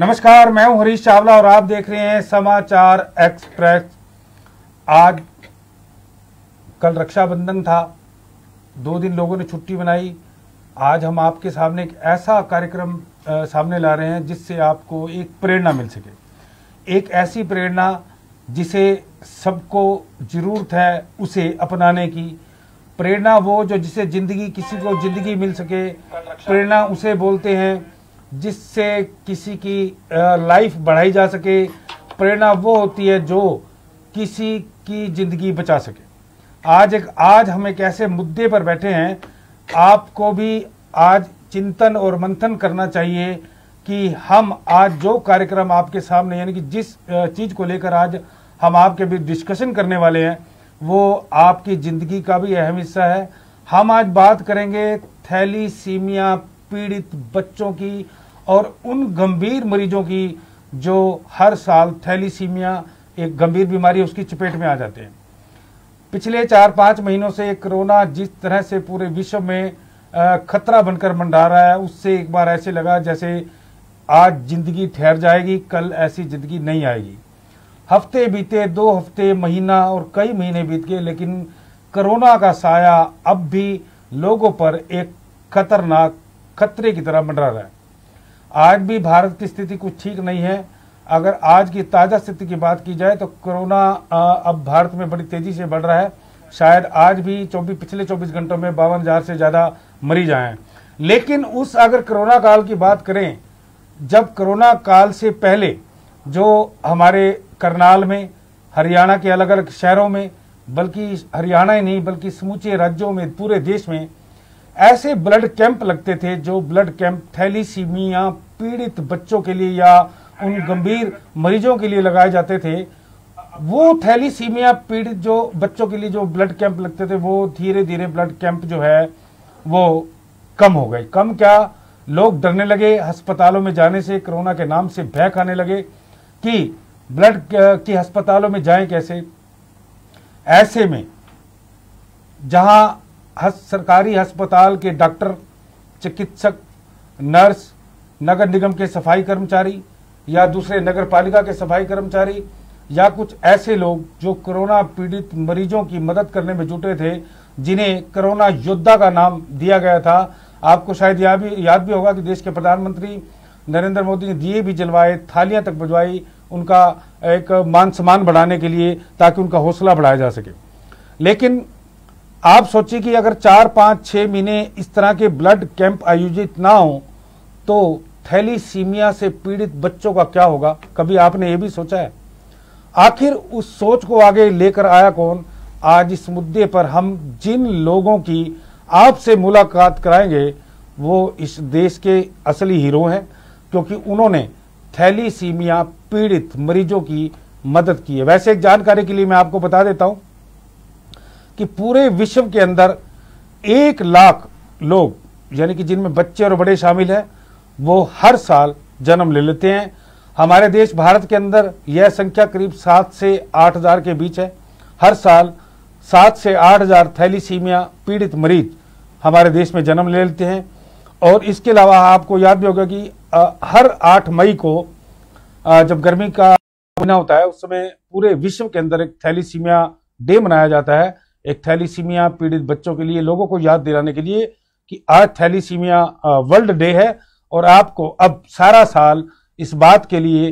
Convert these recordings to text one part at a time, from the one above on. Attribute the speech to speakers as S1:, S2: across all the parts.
S1: नमस्कार मैं हूं हरीश चावला और आप देख रहे हैं समाचार एक्सप्रेस आज कल रक्षाबंधन था दो दिन लोगों ने छुट्टी बनाई आज हम आपके सामने एक ऐसा कार्यक्रम सामने ला रहे हैं जिससे आपको एक प्रेरणा मिल सके एक ऐसी प्रेरणा जिसे सबको ज़रूरत है उसे अपनाने की प्रेरणा वो जो जिसे ज़िंदगी किसी को ज़िंदगी मिल सके प्रेरणा उसे बोलते हैं जिससे किसी की लाइफ बढ़ाई जा सके प्रेरणा वो होती है जो किसी की जिंदगी बचा सके आज एक आज हम एक ऐसे मुद्दे पर बैठे हैं आपको भी आज चिंतन और मंथन करना चाहिए कि हम आज जो कार्यक्रम आपके सामने यानी कि जिस चीज़ को लेकर आज हम आपके बीच डिस्कशन करने वाले हैं वो आपकी ज़िंदगी का भी अहम हिस्सा है हम आज बात करेंगे थैलीसीमिया पीड़ित बच्चों की और उन गंभीर मरीजों की जो हर साल थैलीसीमिया एक गंभीर बीमारी उसकी चपेट में आ जाते हैं पिछले चार पाँच महीनों से कोरोना जिस तरह से पूरे विश्व में खतरा बनकर मंडरा रहा है उससे एक बार ऐसे लगा जैसे आज जिंदगी ठहर जाएगी कल ऐसी जिंदगी नहीं आएगी हफ्ते बीते दो हफ्ते महीना और कई महीने बीत गए लेकिन कोरोना का साया अब भी लोगों पर एक खतरनाक खतरे की तरह मंडरा रहा है आज भी भारत की स्थिति कुछ ठीक नहीं है अगर आज की ताज़ा स्थिति की बात की जाए तो कोरोना अब भारत में बड़ी तेज़ी से बढ़ रहा है शायद आज भी चौबीस पिछले 24 घंटों में बावन हज़ार से ज़्यादा मरीज आए हैं लेकिन उस अगर कोरोना काल की बात करें जब कोरोना काल से पहले जो हमारे करनाल में हरियाणा के अलग अलग शहरों में बल्कि हरियाणा ही नहीं बल्कि समूचे राज्यों में पूरे देश में ऐसे ब्लड कैंप लगते थे जो ब्लड कैंप थैलीसीमिया पीड़ित बच्चों के लिए या उन गंभीर मरीजों के लिए लगाए जाते थे वो थैलीसीमिया पीड़ित जो बच्चों के लिए जो ब्लड कैंप लगते थे वो धीरे धीरे ब्लड कैंप जो है वो कम हो गए कम क्या लोग डरने लगे अस्पतालों में जाने से कोरोना के नाम से भय खाने लगे कि ब्लड की अस्पतालों में जाएं कैसे ऐसे में जहां हस, सरकारी अस्पताल के डॉक्टर चिकित्सक नर्स नगर निगम के सफाई कर्मचारी या दूसरे नगर पालिका के सफाई कर्मचारी या कुछ ऐसे लोग जो कोरोना पीड़ित मरीजों की मदद करने में जुटे थे जिन्हें कोरोना योद्धा का नाम दिया गया था आपको शायद याद भी याद भी होगा कि देश के प्रधानमंत्री नरेंद्र मोदी ने दिए भी जलवाए थालियां तक बजवाई उनका एक मान सम्मान बढ़ाने के लिए ताकि उनका हौसला बढ़ाया जा सके लेकिन आप सोचिए कि अगर चार पाँच छः महीने इस तरह के ब्लड कैंप आयोजित ना हो तो थैलीसीमिया से पीड़ित बच्चों का क्या होगा कभी आपने ये भी सोचा है आखिर उस सोच को आगे लेकर आया कौन आज इस मुद्दे पर हम जिन लोगों की आपसे मुलाकात कराएंगे वो इस देश के असली हीरो हैं क्योंकि उन्होंने थैलीसीमिया पीड़ित मरीजों की मदद की है वैसे एक जानकारी के लिए मैं आपको बता देता हूँ कि पूरे विश्व के अंदर एक लाख लोग यानी कि जिनमें बच्चे और बड़े शामिल हैं वो हर साल जन्म ले लेते हैं हमारे देश भारत के अंदर यह संख्या करीब सात से आठ हज़ार के बीच है हर साल सात से आठ हज़ार थैलीसीमिया पीड़ित मरीज हमारे देश में जन्म ले लेते हैं और इसके अलावा आपको याद भी होगा कि हर आठ मई को जब गर्मी का महीना होता है उस समय पूरे विश्व के अंदर एक थैलीसीमिया डे मनाया जाता है एक थैलीसीमिया पीड़ित बच्चों के लिए लोगों को याद दिलाने के लिए कि आज थैलीसीमिया वर्ल्ड डे है और आपको अब सारा साल इस बात के लिए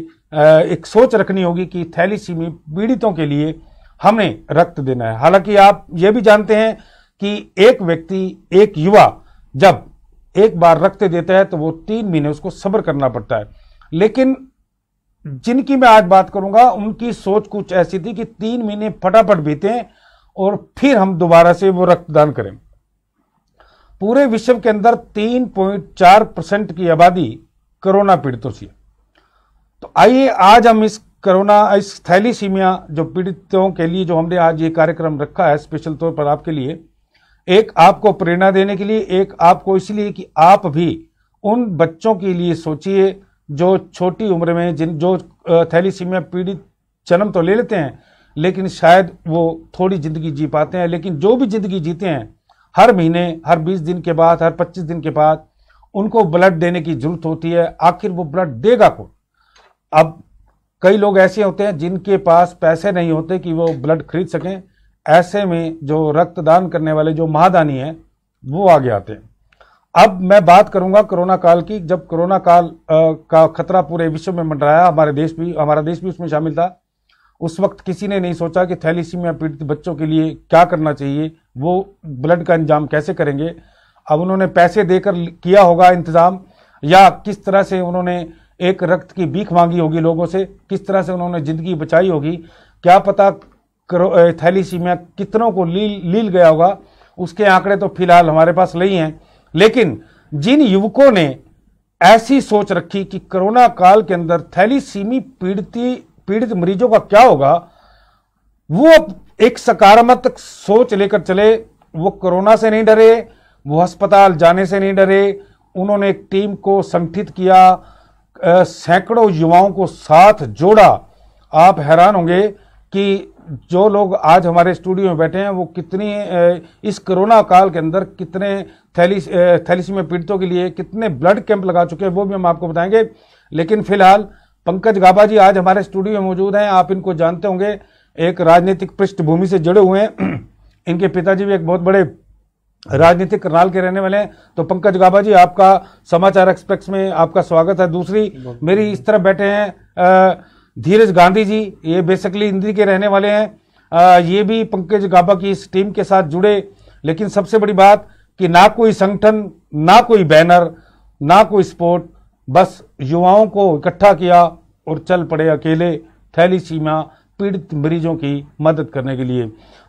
S1: एक सोच रखनी होगी कि थैलीसीमी पीड़ितों के लिए हमें रक्त देना है हालांकि आप ये भी जानते हैं कि एक व्यक्ति एक युवा जब एक बार रक्त देता है तो वो तीन महीने उसको सब्र करना पड़ता है लेकिन जिनकी मैं आज बात करूंगा उनकी सोच कुछ ऐसी थी कि तीन महीने फटाफट बीते हैं और फिर हम दोबारा से वो रक्तदान करें पूरे विश्व के अंदर 3.4 परसेंट की आबादी कोरोना पीड़ितों से तो आइए आज हम इस कोरोना इस थैलीसीमिया जो पीड़ितों के लिए जो हमने आज ये कार्यक्रम रखा है स्पेशल तौर पर आपके लिए एक आपको प्रेरणा देने के लिए एक आपको इसलिए कि आप भी उन बच्चों के लिए सोचिए जो छोटी उम्र में जिन जो थैलीसीमिया पीड़ित जन्म तो ले लेते हैं लेकिन शायद वो थोड़ी ज़िंदगी जी पाते हैं लेकिन जो भी ज़िंदगी जीते हैं हर महीने हर बीस दिन के बाद हर पच्चीस दिन के बाद उनको ब्लड देने की ज़रूरत होती है आखिर वो ब्लड देगा कौन अब कई लोग ऐसे होते हैं जिनके पास पैसे नहीं होते कि वो ब्लड खरीद सकें ऐसे में जो रक्तदान करने वाले जो महादानी हैं वो आगे आते हैं अब मैं बात करूंगा कोरोना काल की जब कोरोना काल आ, का खतरा पूरे विश्व में मंडराया हमारे देश भी हमारा देश भी उसमें शामिल था उस वक्त किसी ने नहीं सोचा कि थैलीसीमिया पीड़ित बच्चों के लिए क्या करना चाहिए वो ब्लड का इंतजाम कैसे करेंगे अब उन्होंने पैसे देकर किया होगा इंतज़ाम या किस तरह से उन्होंने एक रक्त की भीख मांगी होगी लोगों से किस तरह से उन्होंने ज़िंदगी बचाई होगी क्या पता करो थैलीसीमिया कितनों को लील लील गया होगा उसके आंकड़े तो फिलहाल हमारे पास नहीं हैं लेकिन जिन युवकों ने ऐसी सोच रखी कि कोरोना काल के अंदर थैलीसीमी पीड़ित पीड़ित मरीजों का क्या होगा वो एक सकारात्मक सोच लेकर चले वो कोरोना से नहीं डरे वो अस्पताल जाने से नहीं डरे उन्होंने एक टीम को संगठित किया सैकड़ों युवाओं को साथ जोड़ा आप हैरान होंगे कि जो लोग आज हमारे स्टूडियो में बैठे हैं वो कितनी इस कोरोना काल के अंदर कितने थैलिस थैलिसी में पीड़ितों के लिए कितने ब्लड कैंप लगा चुके हैं वो भी हम आपको बताएंगे लेकिन फिलहाल पंकज गाबा जी आज हमारे स्टूडियो में मौजूद हैं आप इनको जानते होंगे एक राजनीतिक पृष्ठभूमि से जुड़े हुए हैं इनके पिताजी भी एक बहुत बड़े राजनीतिक करनाल के रहने वाले हैं तो पंकज गाबा जी आपका समाचार एक्सप्रेस में आपका स्वागत है दूसरी मेरी इस तरफ बैठे हैं धीरज गांधी जी ये बेसिकली इंद्री के रहने वाले हैं ये भी पंकज गाबा की इस टीम के साथ जुड़े लेकिन सबसे बड़ी बात कि ना कोई संगठन ना कोई बैनर ना कोई स्पोर्ट बस युवाओं को इकट्ठा किया और चल पड़े अकेले थैलीसीमा पीड़ित मरीजों की मदद करने के लिए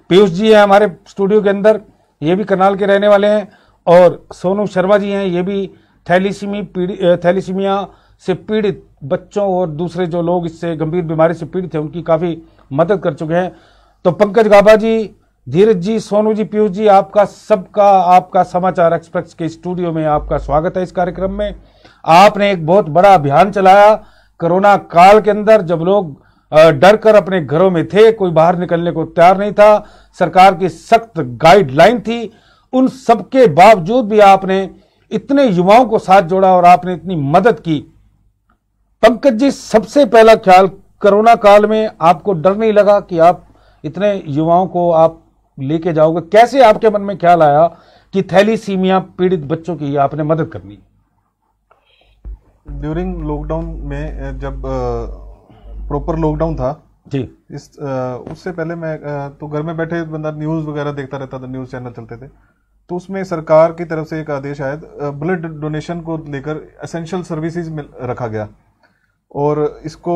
S1: पीयूष जी हैं हमारे स्टूडियो के अंदर ये भी करनाल के रहने वाले हैं और सोनू शर्मा जी हैं ये भी थैलीसीमी थैलीसीमिया से पीड़ित बच्चों और दूसरे जो लोग इससे गंभीर बीमारी से पीड़ित हैं उनकी काफ़ी मदद कर चुके हैं तो पंकज गाबा जी धीरज जी सोनू जी पीयूष जी आपका सबका आपका समाचार एक्सप्रेस के स्टूडियो में आपका स्वागत है इस कार्यक्रम में आपने एक बहुत बड़ा अभियान चलाया कोरोना काल के अंदर जब लोग डर कर अपने घरों में थे कोई बाहर निकलने को तैयार नहीं था सरकार की सख्त गाइडलाइन थी उन सबके बावजूद भी आपने इतने युवाओं को साथ जोड़ा और आपने इतनी मदद की पंकज जी सबसे पहला ख्याल कोरोना काल में आपको डर नहीं लगा कि आप इतने युवाओं को आप लेके जाओगे कैसे आपके मन में ख्याल आया कि थैलीसीमिया पीड़ित बच्चों की आपने मदद करनी
S2: ड्यूरिंग लॉकडाउन में जब प्रॉपर लॉकडाउन था जी इस उससे पहले मैं तो घर में बैठे बंदा न्यूज़ वगैरह देखता रहता था न्यूज़ चैनल चलते थे तो उसमें सरकार की तरफ से एक आदेश आया ब्लड डोनेशन को लेकर एसेंशियल सर्विसेज में रखा गया और इसको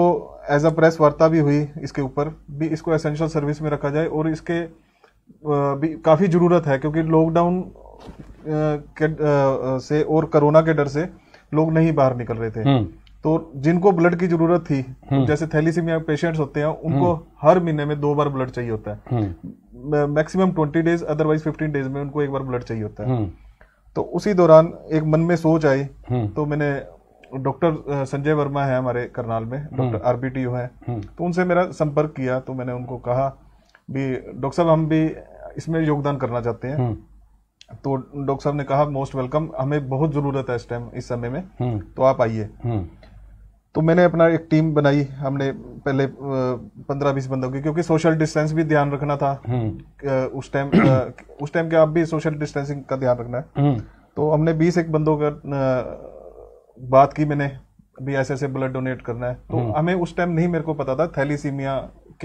S2: एज अ प्रेस वार्ता भी हुई इसके ऊपर भी इसको एसेंशियल सर्विस में रखा जाए और इसके भी काफ़ी ज़रूरत है क्योंकि लॉकडाउन के से और कोरोना के डर से लोग नहीं बाहर निकल रहे थे हम्म। तो जिनको ब्लड की जरूरत थी हम्म। जैसे थैलीसीमिया पेशेंट्स होते हैं उनको हम्म। हर महीने में दो बार ब्लड चाहिए होता है maximum twenty days otherwise fifteen days में उनको एक बार ब्लड चाहिए होता है तो उसी दौरान एक मन में सोच आई तो मैंने डॉक्टर संजय वर्मा है हमारे करनाल में डॉक्टर यू है तो उनसे मेरा संपर्क किया तो मैंने उनको कहा भी डॉक्टर साहब हम भी इसमें योगदान करना चाहते हैं हम्म। तो डॉक्टर साहब ने कहा मोस्ट वेलकम हमें बहुत जरूरत है इस टाइम इस समय में हम्म। तो आप आइए हम्म। तो मैंने अपना एक टीम बनाई हमने पहले पंद्रह बीस बंदों की क्योंकि सोशल डिस्टेंस भी ध्यान रखना था उस टाइम उस टाइम के आप भी सोशल डिस्टेंसिंग का ध्यान रखना है तो हमने बीस एक बंदों का बात की मैंने भी ऐसे ऐसे ब्लड डोनेट करना है तो हमें उस टाइम नहीं मेरे को पता था थैलीसीमिया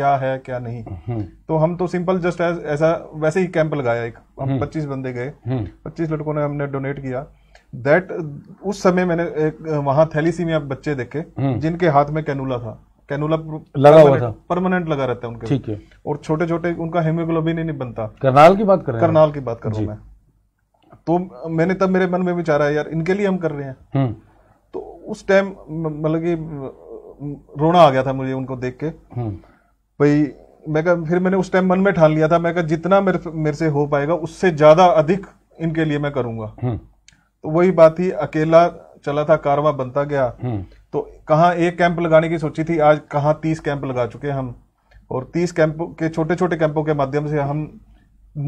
S2: क्या है क्या नहीं हम्म। तो हम तो सिंपल जस्ट ऐसा वैसे ही कैंप लगाया एक हम हम्म। पच्चीस बंदे गए हम्म। पच्चीस लड़कों ने हमने डोनेट किया दैट उस समय मैंने एक वहां थैलीसी बच्चे देखे जिनके हाथ में कैनूला था कैनूला लगा हुआ था परमानेंट लगा रहता है उनके ठीक है और छोटे छोटे उनका हेमोग्लोबिन ही नहीं बनता
S1: करनाल की बात कर रहे करनाल की बात कर रहा हूँ मैं
S2: तो मैंने तब मेरे मन में विचार आया यार इनके लिए हम कर रहे हैं तो उस टाइम मतलब कि रोना आ गया था मुझे उनको देख के भाई मैं कहा फिर मैंने उस टाइम मन में ठान लिया था मैं कहा जितना मेरे मेरे से हो पाएगा उससे ज़्यादा अधिक इनके लिए मैं करूँगा
S3: हम्म। तो
S2: वही बात थी अकेला चला था कारवा बनता गया हम्म। तो कहाँ एक कैंप लगाने की सोची थी आज कहाँ तीस कैंप लगा चुके हम और तीस कैंप के छोटे छोटे कैंपों के माध्यम से हम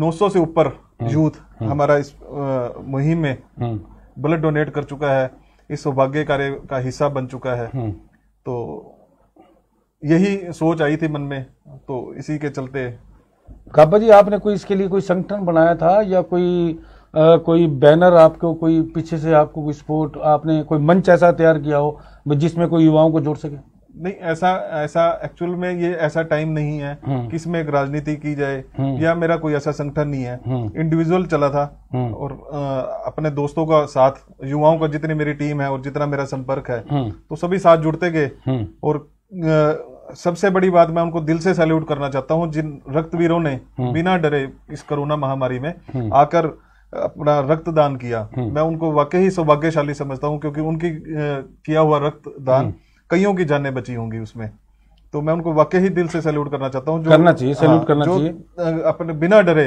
S2: 900 से ऊपर यूथ हम्म। हमारा इस मुहिम में ब्लड डोनेट कर चुका है इस सौभाग्य कार्य का हिस्सा बन चुका है तो यही सोच आई थी मन में तो इसी के चलते काबा जी आपने कोई इसके लिए कोई संगठन बनाया था या कोई
S1: आ, कोई बैनर आपको कोई पीछे से आपको कोई सपोर्ट आपने कोई मंच ऐसा तैयार किया हो जिसमें कोई युवाओं को जोड़ सके
S2: नहीं ऐसा ऐसा एक्चुअल में ये ऐसा टाइम नहीं है हम्म। कि इसमें एक राजनीति की जाए हम्म। या मेरा कोई ऐसा संगठन नहीं है इंडिविजुअल हम्म। चला था और आ, अपने दोस्तों का साथ युवाओं का जितनी मेरी टीम है और जितना मेरा संपर्क है तो सभी साथ जुड़ते गए और सबसे बड़ी बात मैं उनको दिल से सैल्यूट करना चाहता हूँ जिन रक्तवीरों ने हम्म। बिना डरे इस कोरोना महामारी में हम्म। आकर अपना रक्तदान किया हम्म। मैं उनको वाकई ही सौभाग्यशाली समझता हूँ क्योंकि उनकी किया हुआ रक्तदान कईयों की जानें बची होंगी उसमें तो मैं उनको वाकई ही दिल से सैल्यूट करना चाहता हूँ करना चाहिए सैल्यूट हाँ, करना चाहिए अपने बिना डरे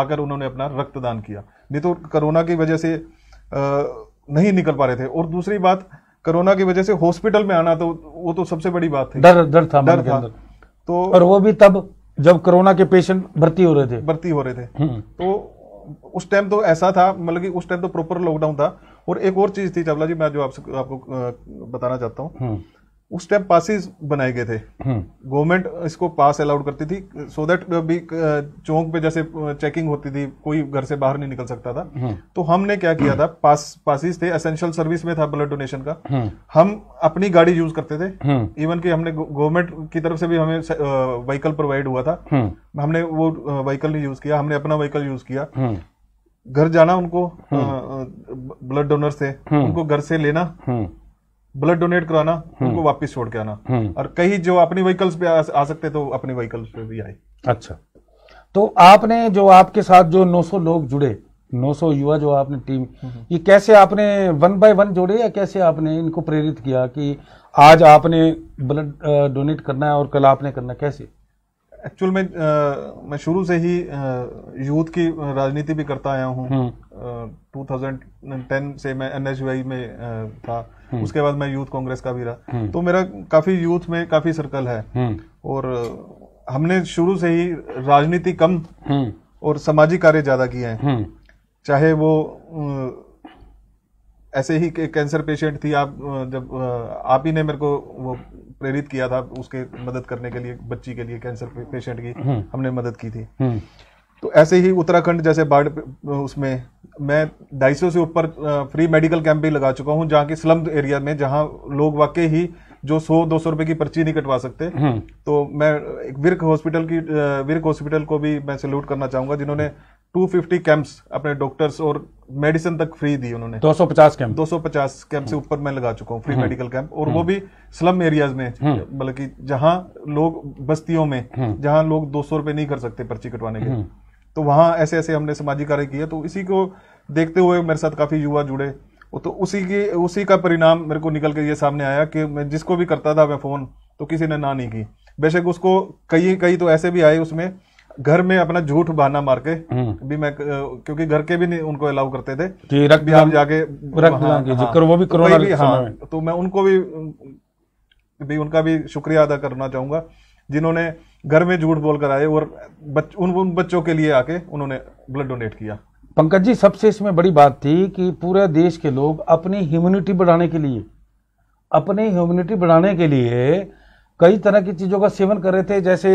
S2: आकर उन्होंने अपना रक्तदान किया नहीं तो कोरोना की वजह से नहीं निकल पा रहे थे और दूसरी बात कोरोना की वजह से हॉस्पिटल में आना तो वो तो सबसे बड़ी बात थी डर डर था डर था तो और वो भी
S1: तब जब कोरोना के पेशेंट भर्ती हो रहे थे भर्ती हो रहे थे हम्म।
S2: तो उस टाइम तो ऐसा था मतलब कि उस टाइम तो प्रॉपर लॉकडाउन था और एक और चीज थी चावला जी मैं जो आपसे आपको बताना चाहता हूँ हम्म। उस टाइम पासिस बनाए गए थे गवर्नमेंट हम्म। इसको पास अलाउड करती थी सो दैट भी चौक पे जैसे चेकिंग होती थी कोई घर से बाहर नहीं निकल सकता था हम्म। तो हमने क्या किया था पास पासिस थे एसेंशियल सर्विस में था ब्लड डोनेशन का हम्म। हम अपनी गाड़ी यूज करते थे इवन कि हमने गवर्नमेंट की तरफ से भी हमें व्हीकल प्रोवाइड हुआ था हमने वो व्हीकल नहीं यूज किया हमने अपना व्हीकल यूज किया घर जाना उनको ब्लड डोनर से उनको घर से लेना ब्लड डोनेट कराना हम्म। उनको वापस छोड़ के आना हम्म। और कहीं जो अपनी व्हीकल्स पे आ, आ सकते तो अपनी व्हीकल्स पे भी आए
S1: अच्छा तो आपने जो आपके साथ जो 900 लोग जुड़े 900 युवा जो आपने टीम हम्म। ये कैसे आपने वन बाय वन जोड़े या कैसे आपने इनको प्रेरित किया कि आज आपने ब्लड डोनेट करना है और कल आपने करना कैसे
S2: एक्चुअल में आ, मैं शुरू से ही यूथ की राजनीति भी करता आया हूँ 2010 हम्म। से मैं एन में था हम्म। उसके बाद मैं यूथ कांग्रेस का भी रहा हम्म। तो मेरा काफी यूथ में काफी सर्कल है और हमने शुरू से ही राजनीति कम और सामाजिक कार्य ज्यादा किए हैं चाहे वो ऐसे ही कैंसर पेशेंट थी आप जब आप ही ने मेरे को वो प्रेरित किया था उसके मदद करने के लिए बच्ची के लिए कैंसर पेशेंट की हम्म। हमने मदद की थी हम्म। तो ऐसे ही उत्तराखंड जैसे बाढ़ उसमें मैं ढाई सौ से ऊपर फ्री मेडिकल कैंप भी लगा चुका हूँ जहाँ की स्लम एरिया में जहाँ लोग वाकई ही जो सौ दो सौ रुपए की पर्ची नहीं कटवा सकते हम्म। तो मैं एक विर्क हॉस्पिटल की विर्क हॉस्पिटल को भी मैं सल्यूट करना चाहूंगा जिन्होंने 250 कैंप्स अपने डॉक्टर्स और मेडिसिन तक फ्री दी उन्होंने 250 कैंप 250 कैंप से हम्म। ऊपर मैं लगा चुका हूँ फ्री हम्म। मेडिकल कैंप और हम्म। वो भी स्लम एरियाज में मतलब जहाँ लोग बस्तियों में जहाँ लोग दो सौ रुपए नहीं कर सकते पर्ची कटवाने के तो वहाँ ऐसे ऐसे हमने सामाजिक कार्य किया तो इसी को देखते हुए मेरे साथ काफ़ी युवा जुड़े तो उसी की उसी का परिणाम मेरे को निकल के ये सामने आया कि मैं जिसको भी करता था मैं फ़ोन तो किसी ने ना नहीं की बेशक उसको कई कई तो ऐसे भी आए उसमें घर में अपना झूठ बहाना मार के हम्म। भी मैं क्योंकि घर के भी नहीं उनको अलाउ करते थे कि रक्त भी आप जाके रक्त हाँ, हाँ, वो भी तो कोरोना भी हाँ तो मैं उनको भी भी उनका भी शुक्रिया अदा करना चाहूंगा जिन्होंने घर में झूठ बोलकर आए और बच, उन, उन बच्चों के लिए आके उन्होंने ब्लड डोनेट किया पंकज जी
S1: सबसे इसमें बड़ी बात थी कि पूरे देश के लोग अपनी ह्यूमिनिटी बढ़ाने के लिए अपनी ह्यूमिनिटी बढ़ाने के लिए कई तरह की चीज़ों का सेवन कर रहे थे जैसे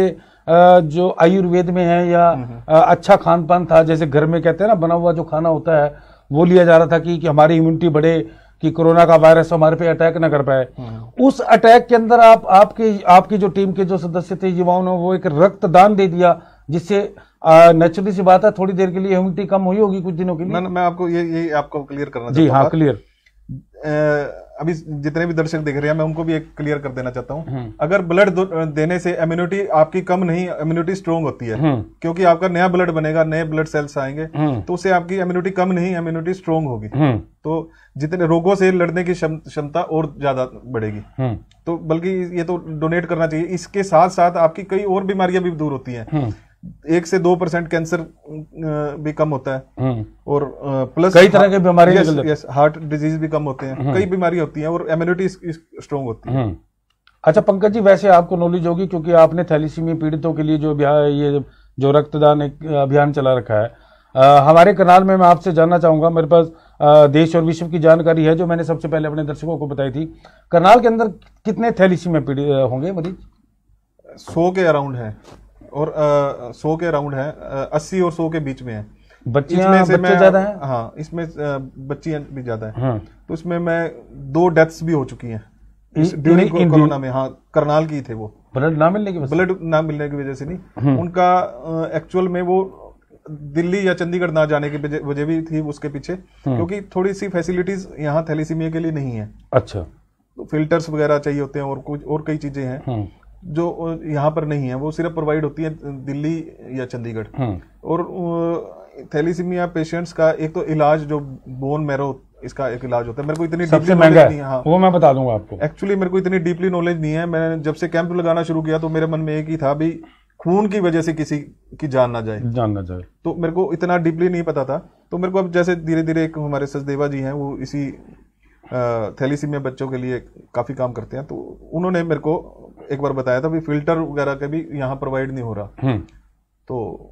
S1: जो आयुर्वेद में है या हम्म, हम्म। अच्छा खान पान था जैसे घर में कहते हैं ना बना हुआ जो खाना होता है वो लिया जा रहा था कि, कि हमारी इम्यूनिटी बढ़े कि कोरोना का वायरस हमारे पे अटैक ना कर पाए हम्म, उस अटैक के अंदर आप आपके आपकी जो टीम के जो सदस्य थे युवाओं ने वो एक रक्तदान दे दिया जिससे नेचुरली सी बात है थोड़ी देर के लिए इम्यूनिटी कम हुई होगी कुछ दिनों के लिए मैं,
S2: मैं आपको ये ये आपको क्लियर करना जी हाँ क्लियर अभी जितने भी दर्शक देख रहे हैं मैं उनको भी एक क्लियर कर देना चाहता हूँ हम्म। अगर ब्लड देने से इम्यूनिटी आपकी कम नहीं इम्यूनिटी स्ट्रोंग होती है हम्म। क्योंकि आपका नया ब्लड बनेगा नए ब्लड सेल्स आएंगे हम्म। तो उससे आपकी इम्यूनिटी कम नहीं इम्यूनिटी स्ट्रोंग होगी तो जितने रोगों से लड़ने की क्षमता और ज्यादा बढ़ेगी तो बल्कि ये तो डोनेट करना चाहिए इसके साथ साथ आपकी कई और बीमारियां भी दूर होती हैं एक से दो परसेंट कैंसर भी कम होता है हम्म। और प्लस कई तरह के बीमारी यस, यस, हार्ट डिजीज भी कम होते हैं हम्म। कई बीमारी होती हैं और इम्यूनिटी स्ट्रॉन्ग होती है हम्म। अच्छा पंकज जी वैसे आपको नॉलेज होगी क्योंकि आपने थैलीसीमिया पीड़ितों के
S1: लिए जो ये जो रक्तदान एक अभियान चला रखा है आ, हमारे कनाल में मैं आपसे जानना चाहूँगा मेरे पास आ, देश और विश्व की जानकारी है जो मैंने सबसे पहले अपने दर्शकों को बताई थी
S2: करनाल के अंदर कितने थैलीसीमिया पीड़ित होंगे मरीज सौ के अराउंड है और सौ के अराउंड है अस्सी और सौ के बीच में है बच्चियां से मैं ज्यादा है हाँ इसमें बच्चियां भी ज्यादा है हाँ। तो इसमें मैं दो डेथ्स भी हो चुकी हैं ड्यूरिंग कोरोना में हाँ करनाल की थे वो ब्लड ना मिलने की ब्लड ना मिलने की वजह से नहीं हम्म। उनका एक्चुअल में वो दिल्ली या चंडीगढ़ ना जाने की वजह भी थी उसके पीछे हम्म। क्योंकि थोड़ी सी फैसिलिटीज यहाँ थैलीसीमिया के लिए नहीं है अच्छा फिल्टर्स तो वगैरह चाहिए होते हैं और कुछ और कई चीजें हैं हम्म। जो यहाँ पर नहीं है वो सिर्फ प्रोवाइड होती है दिल्ली या चंडीगढ़ हाँ। और थैलीसीमिया पेशेंट्स का एक तो इलाज जो बोन मैरो इसका एक इलाज होता है मेरे को इतनी डीपली नॉलेज नहीं है हाँ वो मैं
S1: बता दूंगा आपको
S2: एक्चुअली मेरे को इतनी डीपली नॉलेज नहीं है मैंने जब से कैंप लगाना शुरू किया तो मेरे मन में एक ही था भी खून की वजह से किसी की जान ना जाए जान ना जाए तो मेरे को इतना डीपली नहीं पता था तो मेरे को अब जैसे धीरे धीरे एक हमारे सचदेवा जी हैं वो इसी थैलीसीमिया बच्चों के लिए काफ़ी काम करते हैं तो उन्होंने मेरे को एक बार बताया था भी फिल्टर वगैरह का भी यहाँ प्रोवाइड नहीं हो रहा हम्म। तो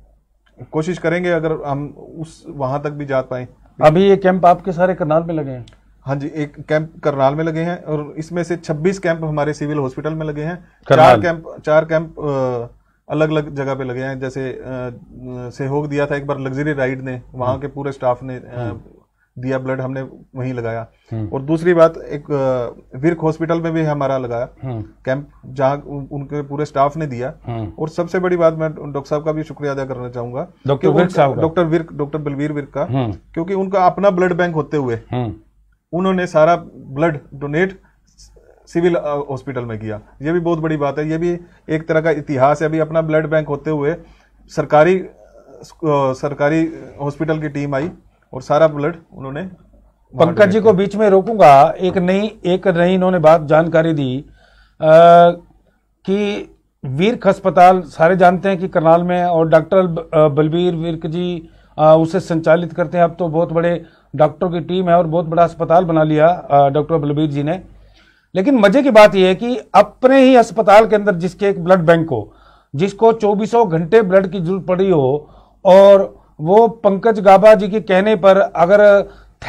S2: कोशिश करेंगे अगर हम उस वहां तक भी जा पाए अभी ये कैंप आपके सारे करनाल में लगे हैं हाँ जी एक कैंप करनाल में लगे हैं और इसमें से 26 कैंप हमारे सिविल हॉस्पिटल में लगे हैं चार कैंप चार कैंप अलग अलग जगह पे लगे हैं जैसे सहयोग दिया था एक बार लग्जरी राइड ने वहाँ हम्म। के पूरे स्टाफ ने हम्म। दिया ब्लड हमने वहीं लगाया हम्म। और दूसरी बात एक विर्क हॉस्पिटल में भी हमारा लगाया हम्म। कैंप जहाँ उनके पूरे स्टाफ ने दिया हम्म। और सबसे बड़ी बात मैं डॉक्टर साहब का भी शुक्रिया अदा करना चाहूंगा doctor Virk doctor Virk doctor Balbir Virk का क्योंकि उनका अपना ब्लड बैंक होते हुए उन्होंने सारा ब्लड डोनेट सिविल हॉस्पिटल में किया ये भी बहुत बड़ी बात है ये भी एक तरह का इतिहास है अभी अपना ब्लड बैंक होते हुए सरकारी सरकारी हॉस्पिटल की टीम आई और सारा ब्लड उन्होंने पंकज जी को बीच में रोकूंगा एक नई एक नई इन्होंने बात
S1: जानकारी दी आ, कि वीरक अस्पताल सारे जानते हैं कि करनाल में और डॉक्टर बलबीर विर्क जी आ, उसे संचालित करते हैं अब तो बहुत बड़े डॉक्टर की टीम है और बहुत बड़ा अस्पताल बना लिया डॉक्टर बलबीर जी ने लेकिन मजे की बात यह है कि अपने ही अस्पताल के अंदर जिसके एक ब्लड बैंक हो जिसको चौबीसों घंटे ब्लड की जरूरत पड़ी हो और वो पंकज गाबा जी के कहने पर अगर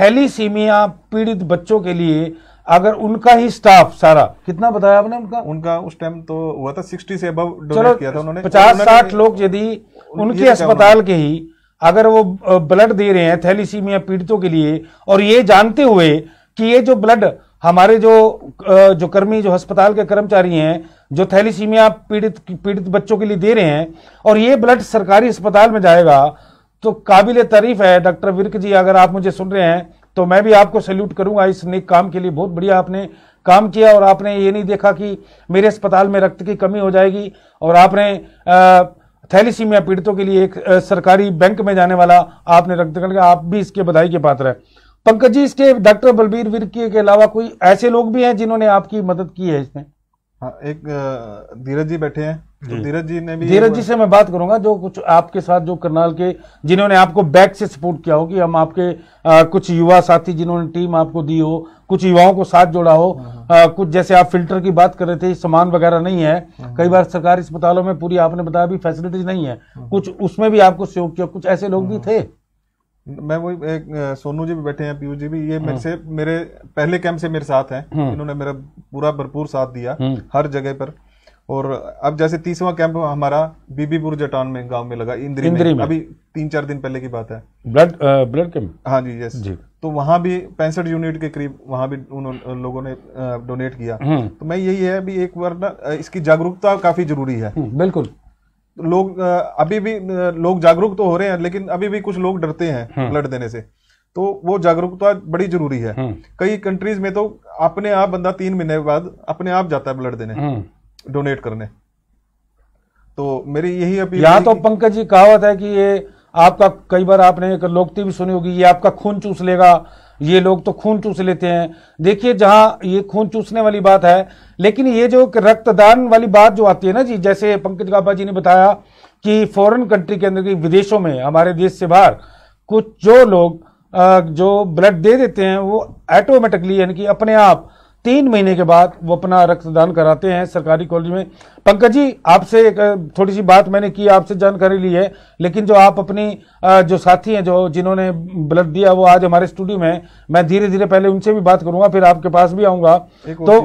S1: थैलीसीमिया पीड़ित बच्चों के लिए अगर उनका ही स्टाफ सारा कितना बताया आपने उनका उनका उस टाइम तो हुआ था सिक्सटी से अब चलो किया था उन्होंने पचास साठ लोग यदि तो उनके अस्पताल के ही अगर वो ब्लड दे रहे हैं थैलीसीमिया पीड़ितों के लिए और ये जानते हुए कि ये जो ब्लड हमारे जो जो कर्मी जो अस्पताल के कर्मचारी हैं जो थैलीसीमिया पीड़ित पीड़ित बच्चों के लिए दे रहे हैं और ये ब्लड सरकारी अस्पताल में जाएगा तो काबिल तारीफ है डॉक्टर विर्क जी अगर आप मुझे सुन रहे हैं तो मैं भी आपको सैल्यूट करूंगा इस नेक काम के लिए बहुत बढ़िया आपने काम किया और आपने ये नहीं देखा कि मेरे अस्पताल में रक्त की कमी हो जाएगी और आपने थैलीसीमिया पीड़ितों के लिए एक सरकारी बैंक में जाने वाला आपने रक्त किया आप भी इसके बधाई के पात्र है पंकज जी इसके डॉक्टर बलबीर विरकी के अलावा कोई ऐसे लोग भी हैं जिन्होंने आपकी मदद की है इसमें
S2: हाँ, एक धीरज जी बैठे हैं तो धीरज जी ने भी धीरज जी से
S1: मैं बात करूंगा जो कुछ आपके साथ जो करनाल के जिन्होंने आपको बैक से सपोर्ट किया हो कि हम आपके आ, कुछ युवा साथी जिन्होंने टीम आपको दी हो कुछ युवाओं को साथ जोड़ा हो आ, हाँ, हाँ। कुछ जैसे आप फिल्टर की बात कर रहे थे सामान वगैरह नहीं है कई बार सरकारी अस्पतालों में पूरी आपने बताया भी
S2: फैसिलिटीज नहीं है कुछ उसमें भी आपको सहयोग किया कुछ ऐसे लोग भी थे मैं वही एक सोनू जी भी बैठे हैं पीयूष जी भी ये मेरे हम्म। से मेरे पहले कैंप से मेरे साथ हैं हम्म। इन्होंने मेरा पूरा भरपूर साथ दिया हम्म। हर जगह पर और अब जैसे तीसवा कैंप हमारा बीबीपुर जटान में गांव में लगा इंद्री, इंद्री में, में अभी तीन चार दिन पहले की बात है
S1: ब्लड ब्लड कैंप हाँ
S2: जी यस जी तो वहाँ भी पैंसठ यूनिट के करीब वहाँ भी उन लोगों ने डोनेट किया तो मैं यही है अभी एक बार ना इसकी जागरूकता काफी जरूरी है बिल्कुल लोग अभी भी लोग जागरूक तो हो रहे हैं लेकिन अभी भी कुछ लोग डरते हैं ब्लड हम्म। देने से तो वो जागरूकता बड़ी जरूरी है हम्म। कई कंट्रीज में तो अपने आप बंदा तीन महीने बाद अपने आप जाता है ब्लड देने डोनेट हम्म। करने तो मेरी यही अपील यहाँ तो
S1: पंकज जी कहावत है कि ये आपका कई बार आपने लोकती भी सुनी होगी ये आपका खून चूस लेगा ये लोग तो खून चूस लेते हैं देखिए जहां ये खून चूसने वाली बात है लेकिन ये जो रक्तदान वाली बात जो आती है ना जी जैसे पंकज गाबा जी ने बताया कि फॉरेन कंट्री के अंदर की विदेशों में हमारे देश से बाहर कुछ जो लोग जो ब्लड दे देते हैं वो ऐटोमेटिकली यानी कि अपने आप तीन महीने के बाद वो अपना रक्तदान कराते हैं सरकारी कॉलेज में पंकज जी आपसे एक थोड़ी सी बात मैंने की आपसे जानकारी ली है लेकिन जो आप अपनी जो साथी हैं जो जिन्होंने ब्लड दिया वो आज हमारे स्टूडियो में मैं धीरे धीरे पहले उनसे भी बात करूंगा फिर आपके पास भी आऊंगा तो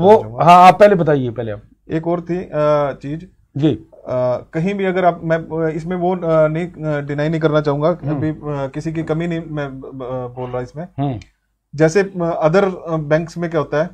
S3: वो
S2: हाँ आप पहले बताइए पहले आप एक और थी चीज जी आ, कहीं भी अगर आप मैं इसमें वो नहीं डिनाई नहीं करना चाहूंगा हम्म। किसी की कमी नहीं मैं बोल रहा इसमें हम्म। जैसे अदर बैंक्स में क्या होता है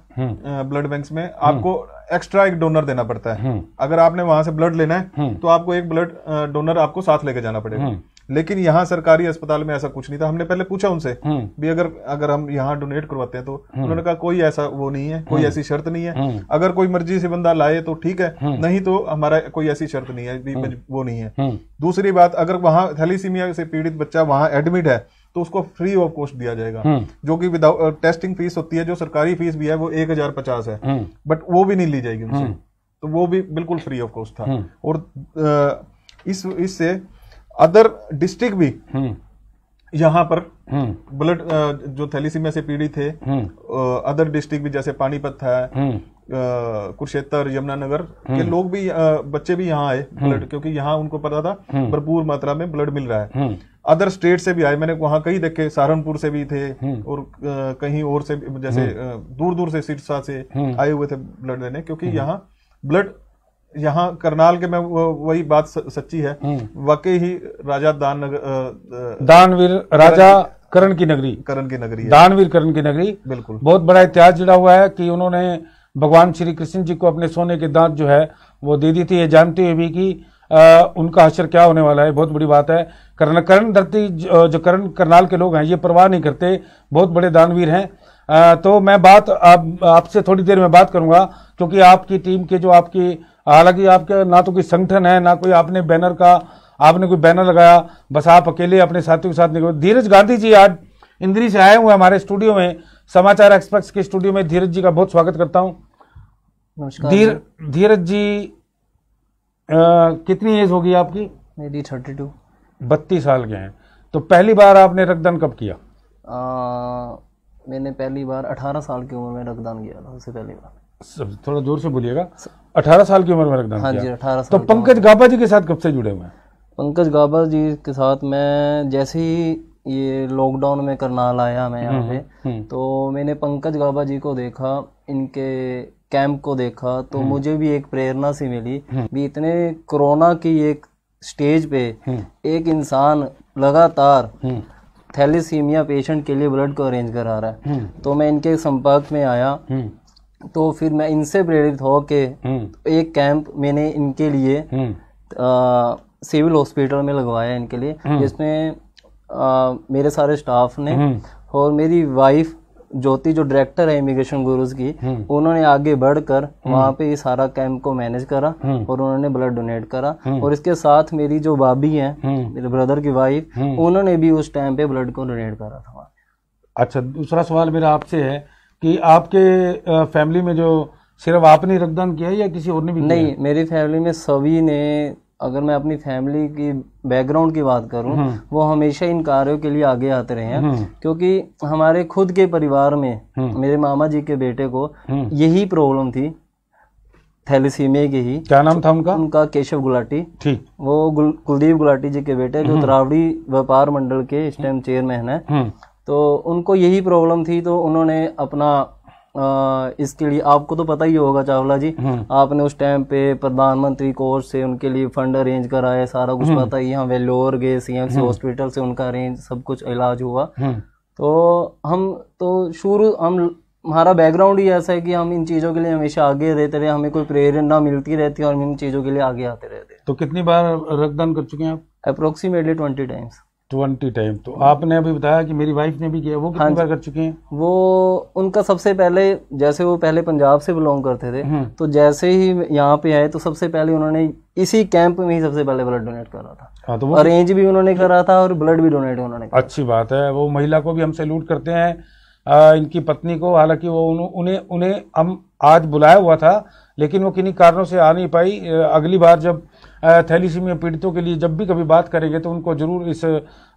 S2: ब्लड हम्म। बैंक्स में आपको एक्स्ट्रा हम्म। एक डोनर देना पड़ता है हम्म। अगर आपने वहां से ब्लड लेना है तो आपको एक ब्लड डोनर आपको साथ लेके जाना पड़ेगा लेकिन यहाँ सरकारी अस्पताल में ऐसा कुछ नहीं था हमने पहले पूछा उनसे भी अगर अगर हम यहाँ डोनेट करवाते हैं तो उन्होंने कहा कोई ऐसा वो नहीं है कोई ऐसी शर्त नहीं है अगर कोई मर्जी से बंदा लाए तो ठीक है नहीं तो हमारा कोई ऐसी शर्त नहीं है वो नहीं है दूसरी बात अगर वहाँ थैलीसीमिया से पीड़ित बच्चा वहाँ एडमिट है तो उसको फ्री ऑफ कॉस्ट दिया जाएगा हम्म। जो कि विदाउट टेस्टिंग फीस होती है जो सरकारी फीस भी है वो एक हजार पचास है बट हम्म। वो भी नहीं ली जाएगी उनसे हम्म। तो वो भी बिल्कुल फ्री ऑफ कॉस्ट था और uh, इस इससे अदर डिस्ट्रिक्ट भी यहाँ पर ब्लड uh, जो थैलीसीमिया से पीड़ित थे अदर डिस्ट्रिक्ट uh, भी जैसे पानीपत था कुरुक्षेत्र यमुनानगर के लोग भी बच्चे भी यहाँ आए ब्लड क्योंकि यहाँ उनको पता था भरपूर मात्रा में ब्लड मिल रहा है अदर स्टेट से भी आए मैंने वहाँ कई देखे सहारनपुर से भी थे हम्म। और कहीं और से जैसे हम्म। दूर दूर से सिरसा से हम्म। आए हुए थे ब्लड देने क्योंकि यहाँ ब्लड यहाँ करनाल के मैं वही बात सच्ची है वाकई ही राजा दान नगर दानवीर राजा
S1: करण की नगरी करण की नगरी दानवीर करण की नगरी बिल्कुल बहुत बड़ा इतिहास जुड़ा हुआ है कि उन्होंने भगवान श्री कृष्ण जी को अपने सोने के दांत जो है वो दे दी थी ये जानते हुए भी कि उनका हशर क्या होने वाला है बहुत बड़ी बात है कर्ण कर्ण धरती जो, जो करनाल के लोग हैं ये परवाह नहीं करते बहुत बड़े दानवीर हैं तो मैं बात आपसे आप थोड़ी देर में बात करूंगा क्योंकि आपकी टीम के जो आपकी हालांकि आपके ना तो कोई संगठन है ना कोई आपने बैनर का आपने कोई बैनर लगाया बस आप अकेले अपने साथियों के साथ निकले धीरज गांधी जी आज इंद्री से आए हुए हमारे स्टूडियो में समाचार एक्सप्रेस के स्टूडियो में धीरज जी का बहुत स्वागत करता हूँ धीरज जी कितनी एज होगी आपकी मेरी थर्टी टू बत्तीस साल के हैं तो पहली बार आपने रक्तदान कब किया
S4: आ, मैंने पहली बार अठारह साल की उम्र में रक्तदान किया था उससे पहली बार सब थोड़ा जोर से बोलिएगा
S1: अठारह साल की उम्र में रक्तदान हाँ जी अठारह तो पंकज गाबा जी के साथ कब से जुड़े हुए हैं
S4: पंकज गाबा जी के साथ मैं जैसे ही ये लॉकडाउन में करनाल आया मैं यहाँ हम्म, पे हम्म। तो मैंने पंकज गाबा जी को देखा इनके कैंप को देखा तो हम्म। मुझे भी एक प्रेरणा सी मिली भी हम्म। इतने कोरोना की एक स्टेज पे हम्म। एक इंसान लगातार थैलीसीमिया पेशेंट के लिए ब्लड को अरेंज करा रहा है तो मैं इनके संपर्क में आया तो फिर मैं इनसे प्रेरित हो के एक कैंप मैंने इनके लिए सिविल हॉस्पिटल में लगवाया इनके लिए जिसमें मेरे सारे स्टाफ ने और मेरी वाइफ ज्योति जो डायरेक्टर है इमिग्रेशन गुरुज की हम्म। उन्होंने आगे बढ़कर हम्म। वहाँ पे इस सारा कैंप को मैनेज करा हम्म। और उन्होंने ब्लड डोनेट करा और इसके साथ मेरी जो भाभी है मेरे ब्रदर की वाइफ उन्होंने भी उस टाइम पे ब्लड को डोनेट करा था अच्छा दूसरा सवाल मेरा आपसे है कि आपके फैमिली में जो
S1: सिर्फ आपने रक्तदान किया या किसी और ने भी नहीं
S4: मेरी फैमिली में सभी ने अगर मैं अपनी फैमिली की बैकग्राउंड की बात करूं हम्म। वो हमेशा इन कार्यों के लिए आगे आते रहे हैं हम्म। क्योंकि हमारे खुद के परिवार में हम्म। मेरे मामा जी के बेटे को यही प्रॉब्लम थी थैलीसीमिया की ही क्या नाम था उनका उनका केशव गुलाटी ठीक वो गुल, कुलदीप गुलाटी जी के बेटे जो त्रावड़ी व्यापार मंडल के इस टाइम चेयरमैन है तो उनको यही प्रॉब्लम थी तो उन्होंने अपना आ, इसके लिए आपको तो पता ही होगा चावला जी हम्म। आपने उस टाइम पे प्रधानमंत्री कोर्स से उनके लिए फंड अरेंज कराया सारा कुछ हम्म। पता ही यहाँ वेलोर गए सी एम हॉस्पिटल से उनका अरेंज सब कुछ इलाज हुआ हम्म। तो हम तो शुरू हम हमारा बैकग्राउंड ही ऐसा है कि हम इन चीज़ों के लिए हमेशा आगे रहते रहे हमें कोई प्रेरणा मिलती रहती है और हम इन चीज़ों के लिए आगे आते रहते तो कितनी बार रक्तदान कर चुके हैं आप approximately twenty times twenty time तो आपने अभी बताया कि मेरी वाइफ ने भी किया वो कितनी हाँ बार कर चुके हैं वो उनका सबसे पहले जैसे वो पहले पंजाब से बिलोंग करते थे हम्म। तो जैसे ही यहाँ पे आए तो सबसे पहले उन्होंने इसी कैंप में ही सबसे पहले ब्लड डोनेट करा था हाँ तो अरेंज भी उन्होंने करा था और ब्लड भी डोनेट उन्होंने अच्छी बात है वो महिला
S1: को भी हम सैल्यूट करते हैं इनकी पत्नी को हालांकि वो उन्हें उन्हें हम आज बुलाया हुआ था लेकिन वो किन्हीं कारणों से आ नहीं पाई अगली बार जब थैलीसीमिया पीड़ितों के लिए जब भी कभी बात करेंगे तो उनको जरूर इस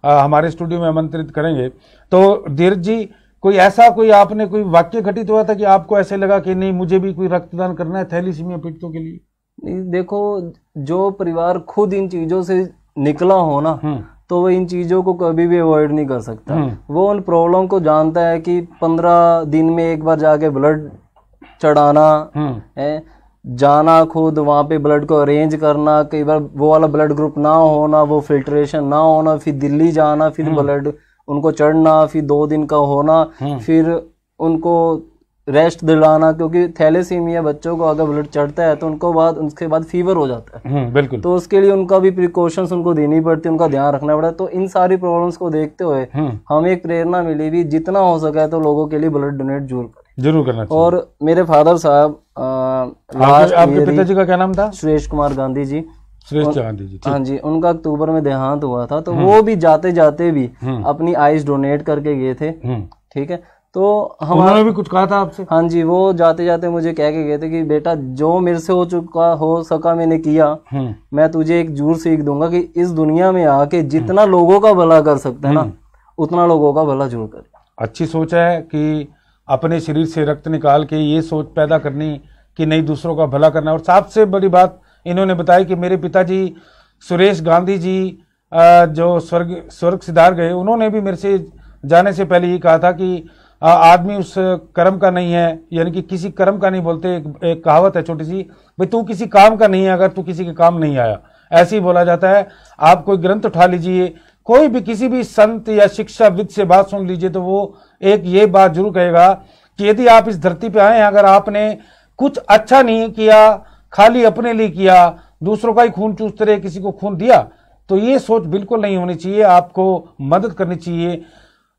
S1: हमारे स्टूडियो में आमंत्रित करेंगे तो धीरज जी कोई ऐसा कोई आपने कोई वाक्य घटित हुआ था कि आपको ऐसे लगा कि नहीं मुझे
S4: भी कोई रक्तदान करना है थैलीसीमिया पीड़ितों के लिए देखो जो परिवार खुद इन चीजों से निकला हो ना हम्म। तो वो इन चीज़ों को कभी भी अवॉइड नहीं कर सकता हम्म। वो उन प्रॉब्लम को जानता है कि पंद्रह दिन में एक बार जाके ब्लड चढ़ाना हम्म। है जाना खुद वहाँ पे ब्लड को अरेंज करना कई बार वो वाला ब्लड ग्रुप ना होना वो फिल्ट्रेशन ना होना फिर दिल्ली जाना फिर ब्लड हम्म। उनको चढ़ना फिर दो दिन का होना हम्म। फिर उनको रेस्ट दिलाना क्योंकि थैलेसीमिया बच्चों को अगर ब्लड चढ़ता है तो उनको बाद उसके बाद फीवर हो जाता है हम्म, बिल्कुल तो उसके लिए उनका भी प्रिकॉशंस उनको देनी पड़ती है उनका ध्यान रखना पड़ता है तो इन सारी प्रॉब्लम्स को देखते हुए हमें एक प्रेरणा मिली भी जितना हो सका है तो लोगों के लिए ब्लड डोनेट जरूर
S1: जरूर करना चाहिए
S4: और मेरे फादर साहब आपके पिताजी का क्या नाम था सुरेश कुमार गांधी जी सुरेश गांधी जी हाँ जी उनका अक्टूबर में देहांत हुआ था तो हम्म। वो भी जाते जाते भी हम्म। अपनी आईज डोनेट करके गए थे हम्म। ठीक है तो हमारा भी कुछ कहा था आपसे हाँ जी वो जाते जाते मुझे कह के गए थे कि बेटा जो मेरे से हो चुका हो सका मैंने किया मैं तुझे एक जूर सीख दूंगा कि इस दुनिया में आके जितना लोगों का भला कर सकते है ना उतना लोगों का भला जरूर कर
S1: अच्छी सोच है कि अपने शरीर से रक्त निकाल के ये सोच पैदा करनी कि नहीं दूसरों का भला करना और सबसे बड़ी बात इन्होंने बताई कि मेरे पिताजी सुरेश गांधी जी जो स्वर्ग स्वर्ग सिधार गए उन्होंने भी मेरे से जाने से पहले ये कहा था कि आदमी उस कर्म का नहीं है यानी कि किसी कर्म का नहीं बोलते एक, एक कहावत है छोटी सी भाई तू किसी काम का नहीं है अगर तू किसी के काम नहीं आया ऐसे ही बोला जाता है आप कोई ग्रंथ उठा लीजिए कोई भी किसी भी संत या शिक्षाविद से बात सुन लीजिए तो वो एक ये बात जरूर कहेगा कि यदि आप इस धरती पे आए हैं अगर आपने कुछ अच्छा नहीं किया खाली अपने लिए किया दूसरों का ही खून चूसते रहे किसी को खून दिया तो ये सोच बिल्कुल नहीं होनी चाहिए आपको मदद करनी चाहिए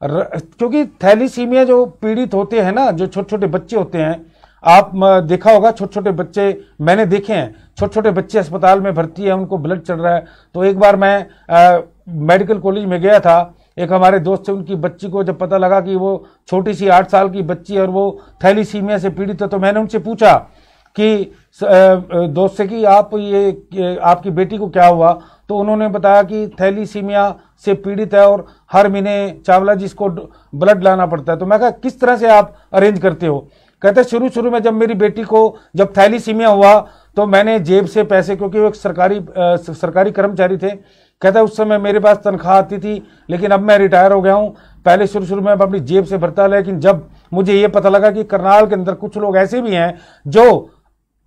S1: क्योंकि थैलीसीमिया जो पीड़ित होते हैं ना जो छोटे छोटे बच्चे होते हैं आप देखा होगा छोटे छोटे बच्चे मैंने देखे हैं छोटे छोटे बच्चे अस्पताल में भर्ती है उनको ब्लड चढ़ रहा है तो एक बार मैं मेडिकल कॉलेज में गया था एक हमारे दोस्त से उनकी बच्ची को जब पता लगा कि वो छोटी सी आठ साल की बच्ची और वो थैलीसीमिया से पीड़ित है तो मैंने उनसे पूछा कि दोस्त से कि आप ये आपकी बेटी को क्या हुआ तो उन्होंने बताया कि थैलीसीमिया से पीड़ित है और हर महीने चावला जी इसको ब्लड लाना पड़ता है तो मैं कहा किस तरह से आप अरेंज करते हो कहते शुरू शुरू में जब मेरी बेटी को जब थैलीसीमिया हुआ तो मैंने जेब से पैसे क्योंकि वो एक सरकारी आ, सरकारी कर्मचारी थे कहता है उस समय मेरे पास तनख्वाह आती थी लेकिन अब मैं रिटायर हो गया हूँ पहले शुरू शुरू में अपनी जेब से भरता लेकिन जब मुझे ये पता लगा कि करनाल के अंदर कुछ लोग ऐसे भी हैं जो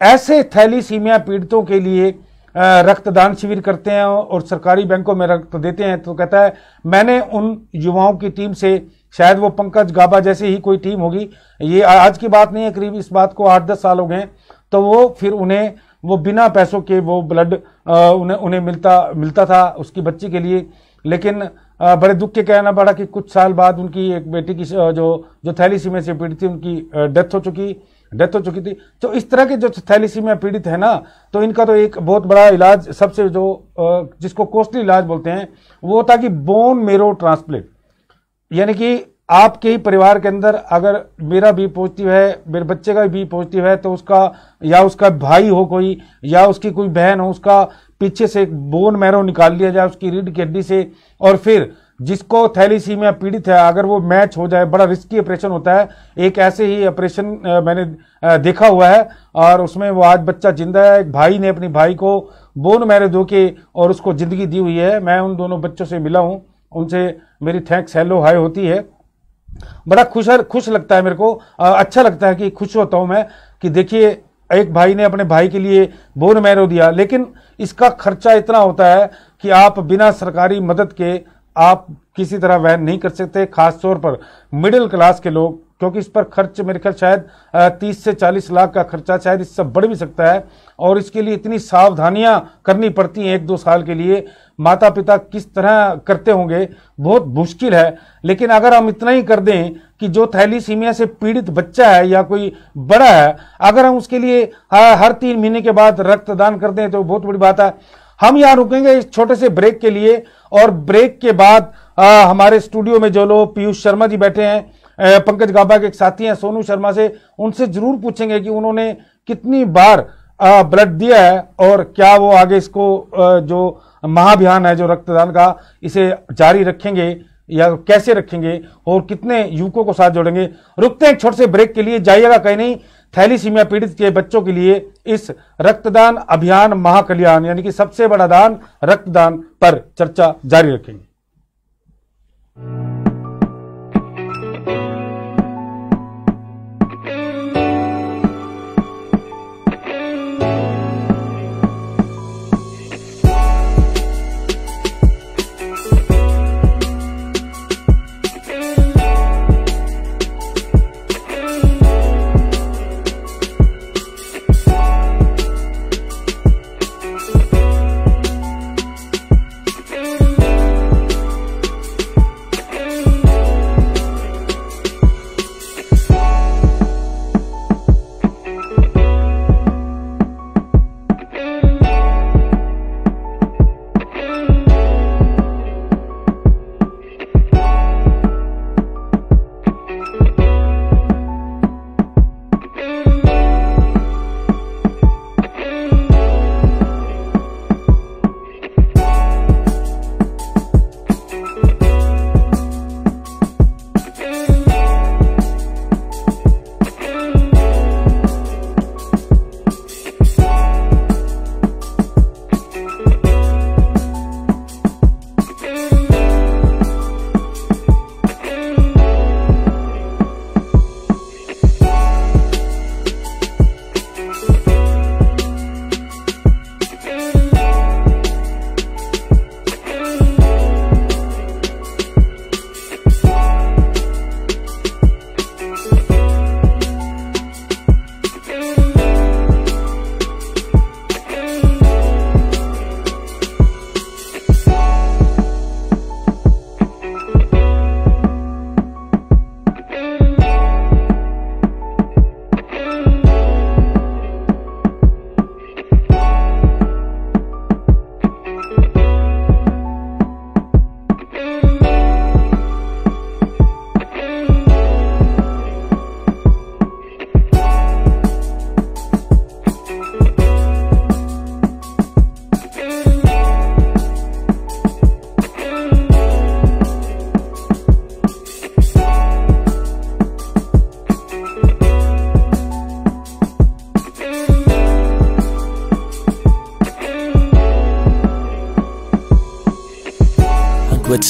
S1: ऐसे थैलीसीमिया पीड़ितों के लिए रक्तदान शिविर करते हैं और सरकारी बैंकों में रक्त देते हैं तो कहता है मैंने उन युवाओं की टीम से शायद वो पंकज गाबा जैसी ही कोई टीम होगी ये आज की बात नहीं है करीब इस बात को आठ दस साल हो गए तो वो फिर उन्हें वो बिना पैसों के वो ब्लड उन्हें उन्हें मिलता मिलता था उसकी बच्ची के लिए लेकिन बड़े दुख के कहना पड़ा कि कुछ साल बाद उनकी एक बेटी की जो जो थैलीसीमिया से पीड़ित थी उनकी डेथ हो चुकी डेथ हो चुकी थी तो इस तरह के जो थैलीसीमिया पीड़ित है ना तो इनका तो एक बहुत बड़ा इलाज सबसे जो जिसको कॉस्टली इलाज बोलते हैं वो था कि बोन मेरो ट्रांसप्लेट यानी कि आपके ही परिवार के अंदर अगर मेरा बी पॉजिटिव है मेरे बच्चे का भी बी पॉजिटिव है तो उसका या उसका भाई हो कोई या उसकी कोई बहन हो उसका पीछे से बोन मैरो निकाल लिया जाए उसकी रीढ़ की हड्डी से और फिर जिसको थैलीसीमिया पीड़ित है अगर वो मैच हो जाए बड़ा रिस्की ऑपरेशन होता है एक ऐसे ही ऑपरेशन मैंने देखा हुआ है और उसमें वो आज बच्चा जिंदा है एक भाई ने अपनी भाई को बोन मैरो धो के और उसको ज़िंदगी दी हुई है मैं उन दोनों बच्चों से मिला हूँ उनसे मेरी थैंक्स हेलो हाई होती है बड़ा खुश खुश लगता है मेरे को अच्छा लगता है कि खुश होता हूँ मैं कि देखिए एक भाई ने अपने भाई के लिए बोन मैरो दिया लेकिन इसका खर्चा इतना होता है कि आप बिना सरकारी मदद के आप किसी तरह वहन नहीं कर सकते खासतौर पर मिडिल क्लास के लोग क्योंकि इस पर खर्च मेरे ख्याल शायद तीस से चालीस लाख का खर्चा शायद इससे बढ़ भी सकता है और इसके लिए इतनी सावधानियां करनी पड़ती हैं एक दो साल के लिए माता पिता किस तरह करते होंगे बहुत मुश्किल है लेकिन अगर हम इतना ही कर दें कि जो थैलीसीमिया से पीड़ित बच्चा है या कोई बड़ा है अगर हम उसके लिए हर तीन महीने के बाद रक्तदान कर दें तो बहुत बड़ी बात है हम यहाँ रुकेंगे इस छोटे से ब्रेक के लिए और ब्रेक के बाद आ, हमारे स्टूडियो में जो लोग पीयूष शर्मा जी बैठे हैं पंकज गाबा के एक साथी हैं सोनू शर्मा से उनसे जरूर पूछेंगे कि उन्होंने कितनी बार ब्लड दिया है और क्या वो आगे इसको जो महाभियान है जो रक्तदान का इसे जारी रखेंगे या कैसे रखेंगे और कितने युवकों को साथ जोड़ेंगे रुकते हैं छोटे से ब्रेक के लिए जाइएगा कहीं नहीं थैलीसीमिया पीड़ित के बच्चों के लिए इस रक्तदान अभियान महाकल्याण यानी कि सबसे बड़ा दान रक्तदान पर चर्चा जारी रखेंगे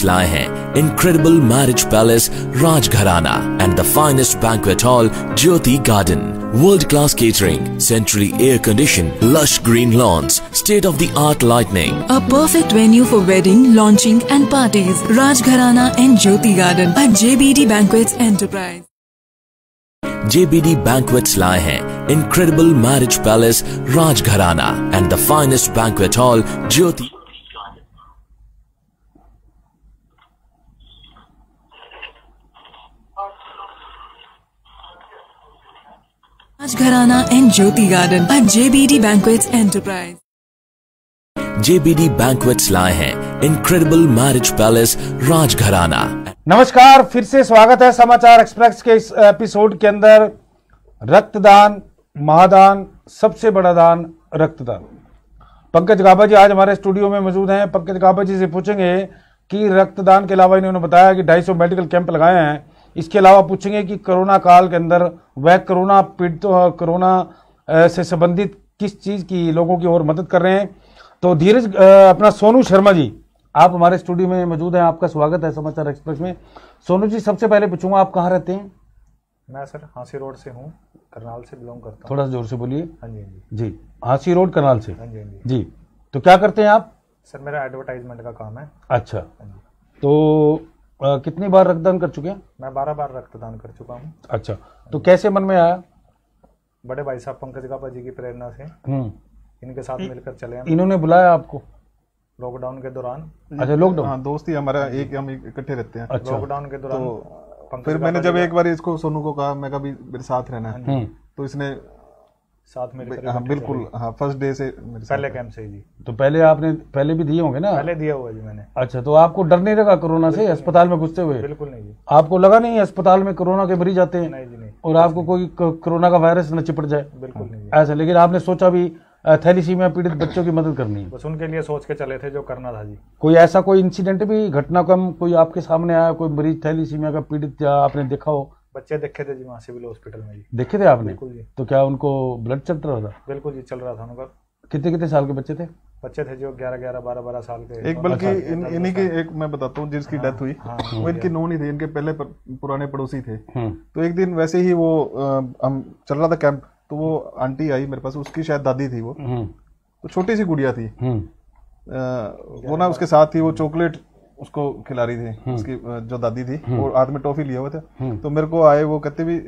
S5: लाए incredible marriage palace palace and the finest banquet hall Jyoti Garden. World class catering, centrally air conditioned, lush green lawns, state of the art lighting A perfect venue for wedding, launching, and parties. Rajgharana and Jyoti Garden at JBD Banquets Enterprise. JBD Banquets lie incredible marriage palace Rajgharana and the finest banquet hall Jyoti.
S3: Rajgharana and
S5: Jyoti garden and JBD Banquets enterprise JBD Banquets लाए हैं incredible marriage palace राजघराना
S1: नमस्कार फिर से स्वागत है समाचार express के इस एपिसोड के अंदर रक्तदान महादान सबसे बड़ा दान रक्तदान पंकज गाबा जी आज हमारे स्टूडियो में मौजूद हैं पंकज गाबा जी से पूछेंगे कि रक्तदान के अलावा इन्होंने बताया कि 250 मेडिकल कैंप लगाए हैं इसके अलावा पूछेंगे कि कोरोना काल के अंदर वह कोरोना पीड़ित कोरोना से संबंधित किस चीज़ की लोगों की और मदद कर रहे हैं तो धीरज अपना सोनू शर्मा जी आप हमारे स्टूडियो में मौजूद हैं आपका स्वागत है समाचार एक्सप्रेस में सोनू जी सबसे पहले पूछूंगा आप कहाँ रहते हैं
S6: मैं सर हाँसी रोड से हूँ करनाल से बिलोंग करता हूँ थोड़ा जोर
S1: से बोलिए हाँ जी हाँ जी जी हाँसी रोड करनाल से हाँ जी हाँ जी जी तो क्या करते हैं आप
S6: सर मेरा एडवर्टाइजमेंट का काम है
S1: अच्छा हाँ तो आ, कितनी बार रक्तदान कर चुके हैं
S6: मैं बारह बार रक्तदान कर चुका हूँ
S1: अच्छा तो कैसे मन में आया
S6: बड़े भाई साहब पंकज गापा जी की प्रेरणा से हम्म। इनके साथ मिलकर चले इन्होंने बुलाया आपको लॉकडाउन के दौरान अच्छा लॉकडाउन हाँ
S2: दोस्त ही हमारा एक हम इकट्ठे रहते हैं अच्छा। लॉकडाउन के दौरान
S6: तो फिर मैंने जब
S2: एक बार इसको सोनू को कहा मैं कभी मेरे साथ रहना है हाँ हम्म। तो इसने साथ में
S1: हाँ, बिल्कुल फर्स्ट डे हाँ, से पहले कैंप से जी तो पहले आपने पहले भी दिए होंगे ना पहले
S6: दिया हुआ जी मैंने
S1: अच्छा तो आपको डर नहीं लगा कोरोना से अस्पताल में घुसते हुए बिल्कुल नहीं जी आपको लगा नहीं अस्पताल में कोरोना के मरीज आते हैं नहीं जी नहीं और आपको कोई कोरोना का वायरस न चिपट जाए बिल्कुल नहीं ऐसा लेकिन आपने सोचा भी थैलीसीमिया पीड़ित बच्चों की मदद करनी बस
S6: उनके लिए सोच के चले थे जो करना था जी
S1: कोई ऐसा कोई इंसिडेंट भी घटना कम कोई आपके सामने आया कोई मरीज थैलीसीमिया का पीड़ित आपने देखा हो
S6: बच्चे देखे थे जी वहाँ सिविल हॉस्पिटल में जी देखे थे आपने बिल्कुल जी
S1: तो क्या उनको ब्लड
S2: चल रहा था
S6: बिल्कुल जी चल रहा था उनका
S2: कितने कितने साल के बच्चे थे
S6: बच्चे थे जो ग्यारह ग्यारह बारह बारह साल के एक बल्कि अच्छा, इन्हीं के
S2: एक मैं बताता हूँ जिसकी डेथ हाँ, हुई हाँ, वो इनके नोन ही थे इनके पहले पुराने पड़ोसी थे हम्म। तो एक दिन वैसे ही वो हम चल रहा था कैंप तो वो आंटी आई मेरे पास उसकी शायद दादी थी वो हम्म। तो छोटी सी गुड़िया थी हम्म। वो ना उसके साथ थी वो चॉकलेट उसको खिला रही थी हम्म। उसकी जो दादी थी हम्म। वो हाथ में टॉफी लिए हुए थे हम्म। तो मेरे को आए वो कहते भी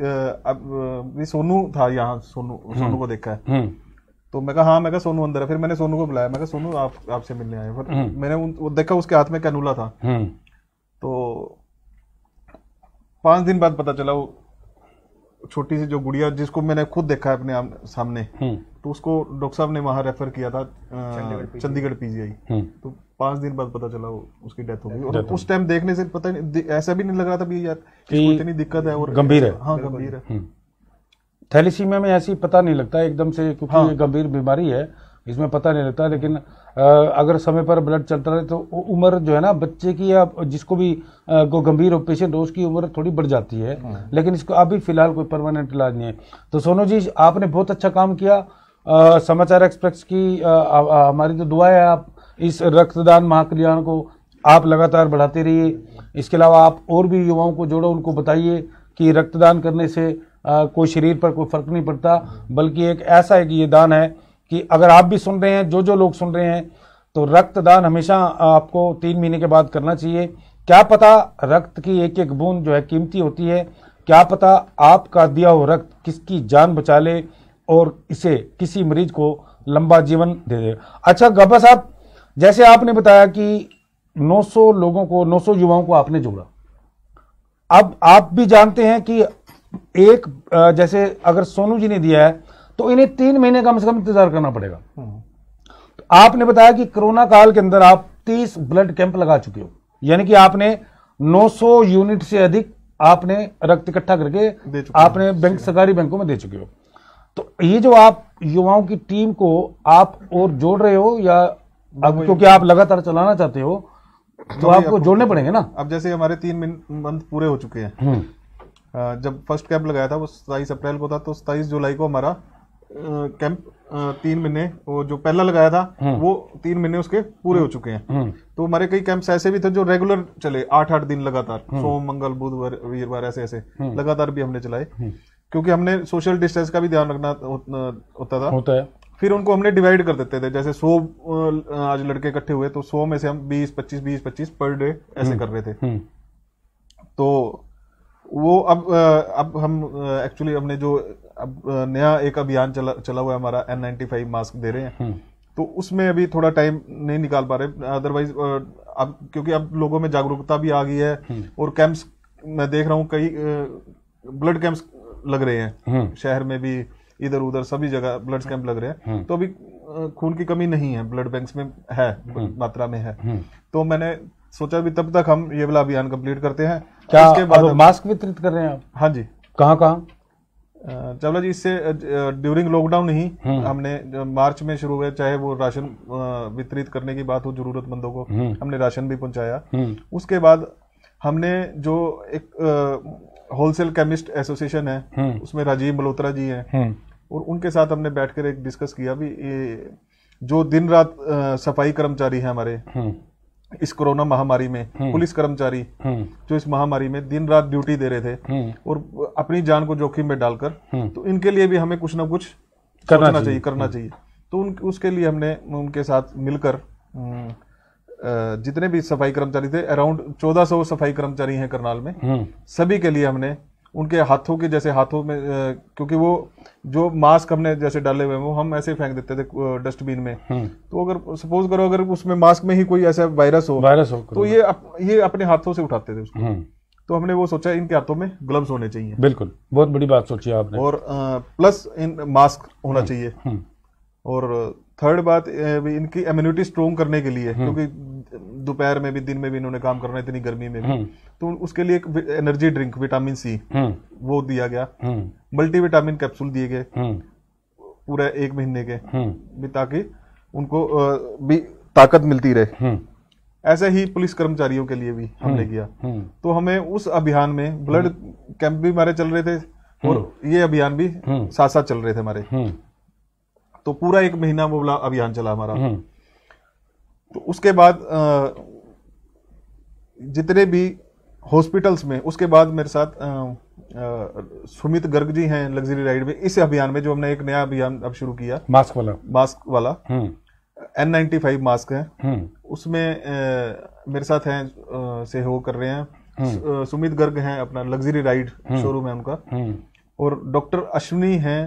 S2: अब भी सोनू था यहाँ सोनू सोनू को देखा है तो मैं कहा हाँ मैं कहा सोनू अंदर है फिर मैंने सोनू को बुलाया मैं कहा सोनू आप आपसे मिलने आए फिर मैंने वो देखा उसके हाथ में कैनूला था तो पांच दिन बाद पता चला वो छोटी सी जो गुड़िया जिसको मैंने खुद देखा है अपने सामने हम्म। तो उसको डॉक्टर साहब ने वहाँ रेफर किया था चंडीगढ़ पीजीआई हम्म। तो पांच दिन बाद पता चला वो उसकी डेथ हो गई और उस टाइम देखने से पता नहीं ऐसा भी नहीं लग रहा था भी यार इतनी दिक्कत है और गंभीर है हाँ गंभीर है हम्म।
S1: थैलीसीमिया में ऐसी पता नहीं लगता एकदम से क्योंकि हाँ। ये गंभीर बीमारी है इसमें पता नहीं लगता लेकिन अगर समय पर ब्लड चलता रहे तो उम्र जो है ना बच्चे की या जिसको भी को गंभीर हो पेशेंट हो उसकी उम्र थोड़ी बढ़ जाती है हाँ। लेकिन इसको अभी फिलहाल कोई परमानेंट इलाज नहीं है तो सोनू जी आपने बहुत अच्छा काम किया समाचार एक्सप्रेस की हमारी तो दुआ है आप इस रक्तदान महाकल्याण को आप लगातार बढ़ाते रहिए इसके अलावा आप और भी युवाओं को जोड़ो उनको बताइए कि रक्तदान करने से कोई शरीर पर कोई फर्क नहीं पड़ता बल्कि एक ऐसा एक ये दान है कि अगर आप भी सुन रहे हैं जो जो लोग सुन रहे हैं तो रक्तदान हमेशा आपको तीन महीने के बाद करना चाहिए क्या पता रक्त की एक एक बूंद जो है कीमती होती है क्या पता आपका दिया हो रक्त किसकी जान बचा ले और इसे किसी मरीज को लंबा जीवन दे दे अच्छा गब्बा साहब जैसे आपने बताया कि 900 लोगों को 900 युवाओं को आपने जोड़ा अब आप भी जानते हैं कि एक जैसे अगर सोनू जी ने दिया है तो इन्हें तीन महीने कम से कम इंतजार करना पड़ेगा हम्म। तो आपने बताया कि कोरोना काल के अंदर आप तीस ब्लड कैंप लगा चुके हो यानी कि आपने 900 यूनिट से अधिक आपने रक्त इकट्ठा करके आपने बैंक सरकारी बैंकों में दे चुके हो तो ये जो आप युवाओं की टीम को आप और जोड़ रहे हो या अब क्योंकि आप लगातार चलाना चाहते हो
S2: तो, तो आपको जोड़ने पड़ेंगे ना अब जैसे हमारे तीन मंथ पूरे हो चुके हैं हम्म। जब फर्स्ट कैंप लगाया था वो सताईस अप्रैल को था तो सताईस जुलाई को हमारा कैंप तीन महीने वो जो पहला लगाया था हाँ। वो तीन महीने उसके पूरे हो चुके हैं हाँ। तो हमारे कई कैंप्स ऐसे भी थे जो रेगुलर चले आठ आठ दिन लगातार हाँ। सोम मंगल बुधवार वीरवार ऐसे ऐसे लगातार भी हमने चलाए क्योंकि हमने सोशल डिस्टेंस का भी ध्यान रखना होता था होता है फिर उनको हमने डिवाइड कर देते थे जैसे सौ आज लड़के इकट्ठे हुए तो सौ में से हम बीस पच्चीस बीस पच्चीस पर डे ऐसे कर रहे थे तो वो अब अब हम एक्चुअली हमने जो अब नया एक अभियान चला चला हुआ है हमारा एन नाइन्टी फाइव मास्क दे रहे हैं हम्म। तो उसमें अभी थोड़ा टाइम नहीं निकाल पा रहे अदरवाइज अब क्योंकि अब लोगों में जागरूकता भी आ गई है हम्म। और कैंप्स मैं देख रहा हूँ कई ब्लड कैंप्स लग रहे हैं हम्म। शहर में भी इधर उधर सभी जगह ब्लड कैंप लग रहे हैं तो अभी खून की कमी नहीं है ब्लड बैंक्स में है मात्रा में है तो मैंने सोचा भी तब तक हम ये वाला अभियान कंप्लीट करते हैं क्या उसके बाद मास्क वितरित कर रहे हैं आप हाँ
S1: जी कहाँ कहाँ
S2: चावला जी इससे ड्यूरिंग लॉकडाउन ही हम्म। हमने मार्च में शुरू हुए चाहे वो राशन वितरित करने की बात हो जरूरतमंदों को हम्म। हमने राशन भी पहुंचाया हम्म। उसके बाद हमने जो एक होलसेल केमिस्ट एसोसिएशन है उसमें राजीव मल्होत्रा जी हैं और उनके साथ हमने बैठकर एक डिस्कस किया भी जो दिन रात सफाई कर्मचारी हैं हमारे इस कोरोना महामारी में हम्म। पुलिस कर्मचारी हम्म। जो इस महामारी में दिन रात ड्यूटी दे रहे थे हम्म। और अपनी जान को जोखिम में डालकर तो इनके लिए भी हमें कुछ ना कुछ करना चाहिए करना चाहिए तो उन उसके लिए हमने उनके साथ मिलकर जितने भी सफाई कर्मचारी थे अराउंड 1400 सफाई कर्मचारी हैं करनाल में सभी के लिए हमने उनके हाथों के जैसे हाथों में क्योंकि वो जो मास्क हमने जैसे डाले हुए हैं वो हम ऐसे फेंक देते थे डस्टबिन में हम्म। तो अगर सपोज करो अगर उसमें मास्क में ही कोई ऐसा वायरस हो वायरस हो तो ये अप, ये अपने हाथों से उठाते थे उसको हम्म। तो हमने वो सोचा इनके हाथों में ग्लव्स होने चाहिए बिल्कुल बहुत बड़ी बात सोची आपने और प्लस इन मास्क होना हम्म। चाहिए और थर्ड बात इनकी इम्यूनिटी स्ट्रोंग करने के लिए हम्म। क्योंकि दोपहर में भी दिन में भी इन्होंने काम करना इतनी गर्मी में भी हम्म। तो उसके लिए एक एनर्जी ड्रिंक विटामिन सी वो दिया गया मल्टी विटामिन कैप्सूल दिए गए हम्म। पूरे एक महीने के भी ताकि उनको भी ताकत मिलती रहे ऐसे ही पुलिस कर्मचारियों के लिए भी हमने किया तो हमें उस अभियान में ब्लड कैंप भी हमारे चल रहे थे और ये अभियान भी साथ साथ चल रहे थे हमारे तो पूरा एक महीना वो अभियान चला हमारा हम्म। तो उसके बाद जितने भी हॉस्पिटल्स में उसके बाद मेरे साथ सुमित गर्ग जी हैं लग्जरी राइड में इस अभियान में जो हमने एक नया अभियान अब शुरू किया मास्क वाला मास्क वाला एन नाइन्टी फाइव मास्क है हम्म। उसमें आ, मेरे साथ हैं से कर रहे हैं हम्म। सुमित गर्ग हैं अपना लग्जरी राइड शोरूम है उनका और डॉक्टर अश्विनी हैं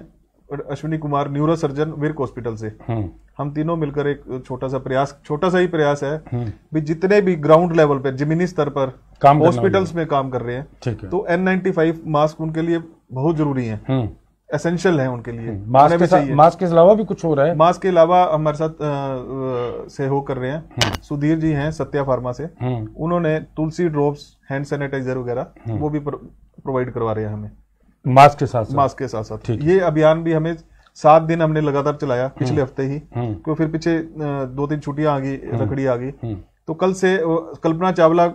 S2: Ashwini Kumar neurosurgeon Virk hospital से हम्म। हम तीनों मिलकर एक छोटा सा प्रयास छोटा सा ही प्रयास है भी हम्म। जितने भी ग्राउंड लेवल पर जमीनी स्तर पर हॉस्पिटल्स में काम कर रहे हैं तो एन नाइन्टी फाइव मास्क उनके लिए बहुत जरूरी है एसेंशियल है उनके लिए मास्क हम्म। के, अलावा भी कुछ हो रहा है मास्क के अलावा हमारे साथ से हो कर रहे हैं सुधीर जी हैं सत्या फार्मा से उन्होंने तुलसी ड्रॉप्स हैंड सैनिटाइजर वगैरह वो भी प्रोवाइड करवा रहे हैं हमें मास्क के साथ मास्क के साथ साथ ये अभियान भी हमें सात दिन हमने लगातार चलाया हम्म। पिछले हफ्ते ही क्यों हम्म। तो फिर पीछे दो तीन छुट्टियां आ गई हम्म। रखड़ी आ गई तो कल से कल्पना चावला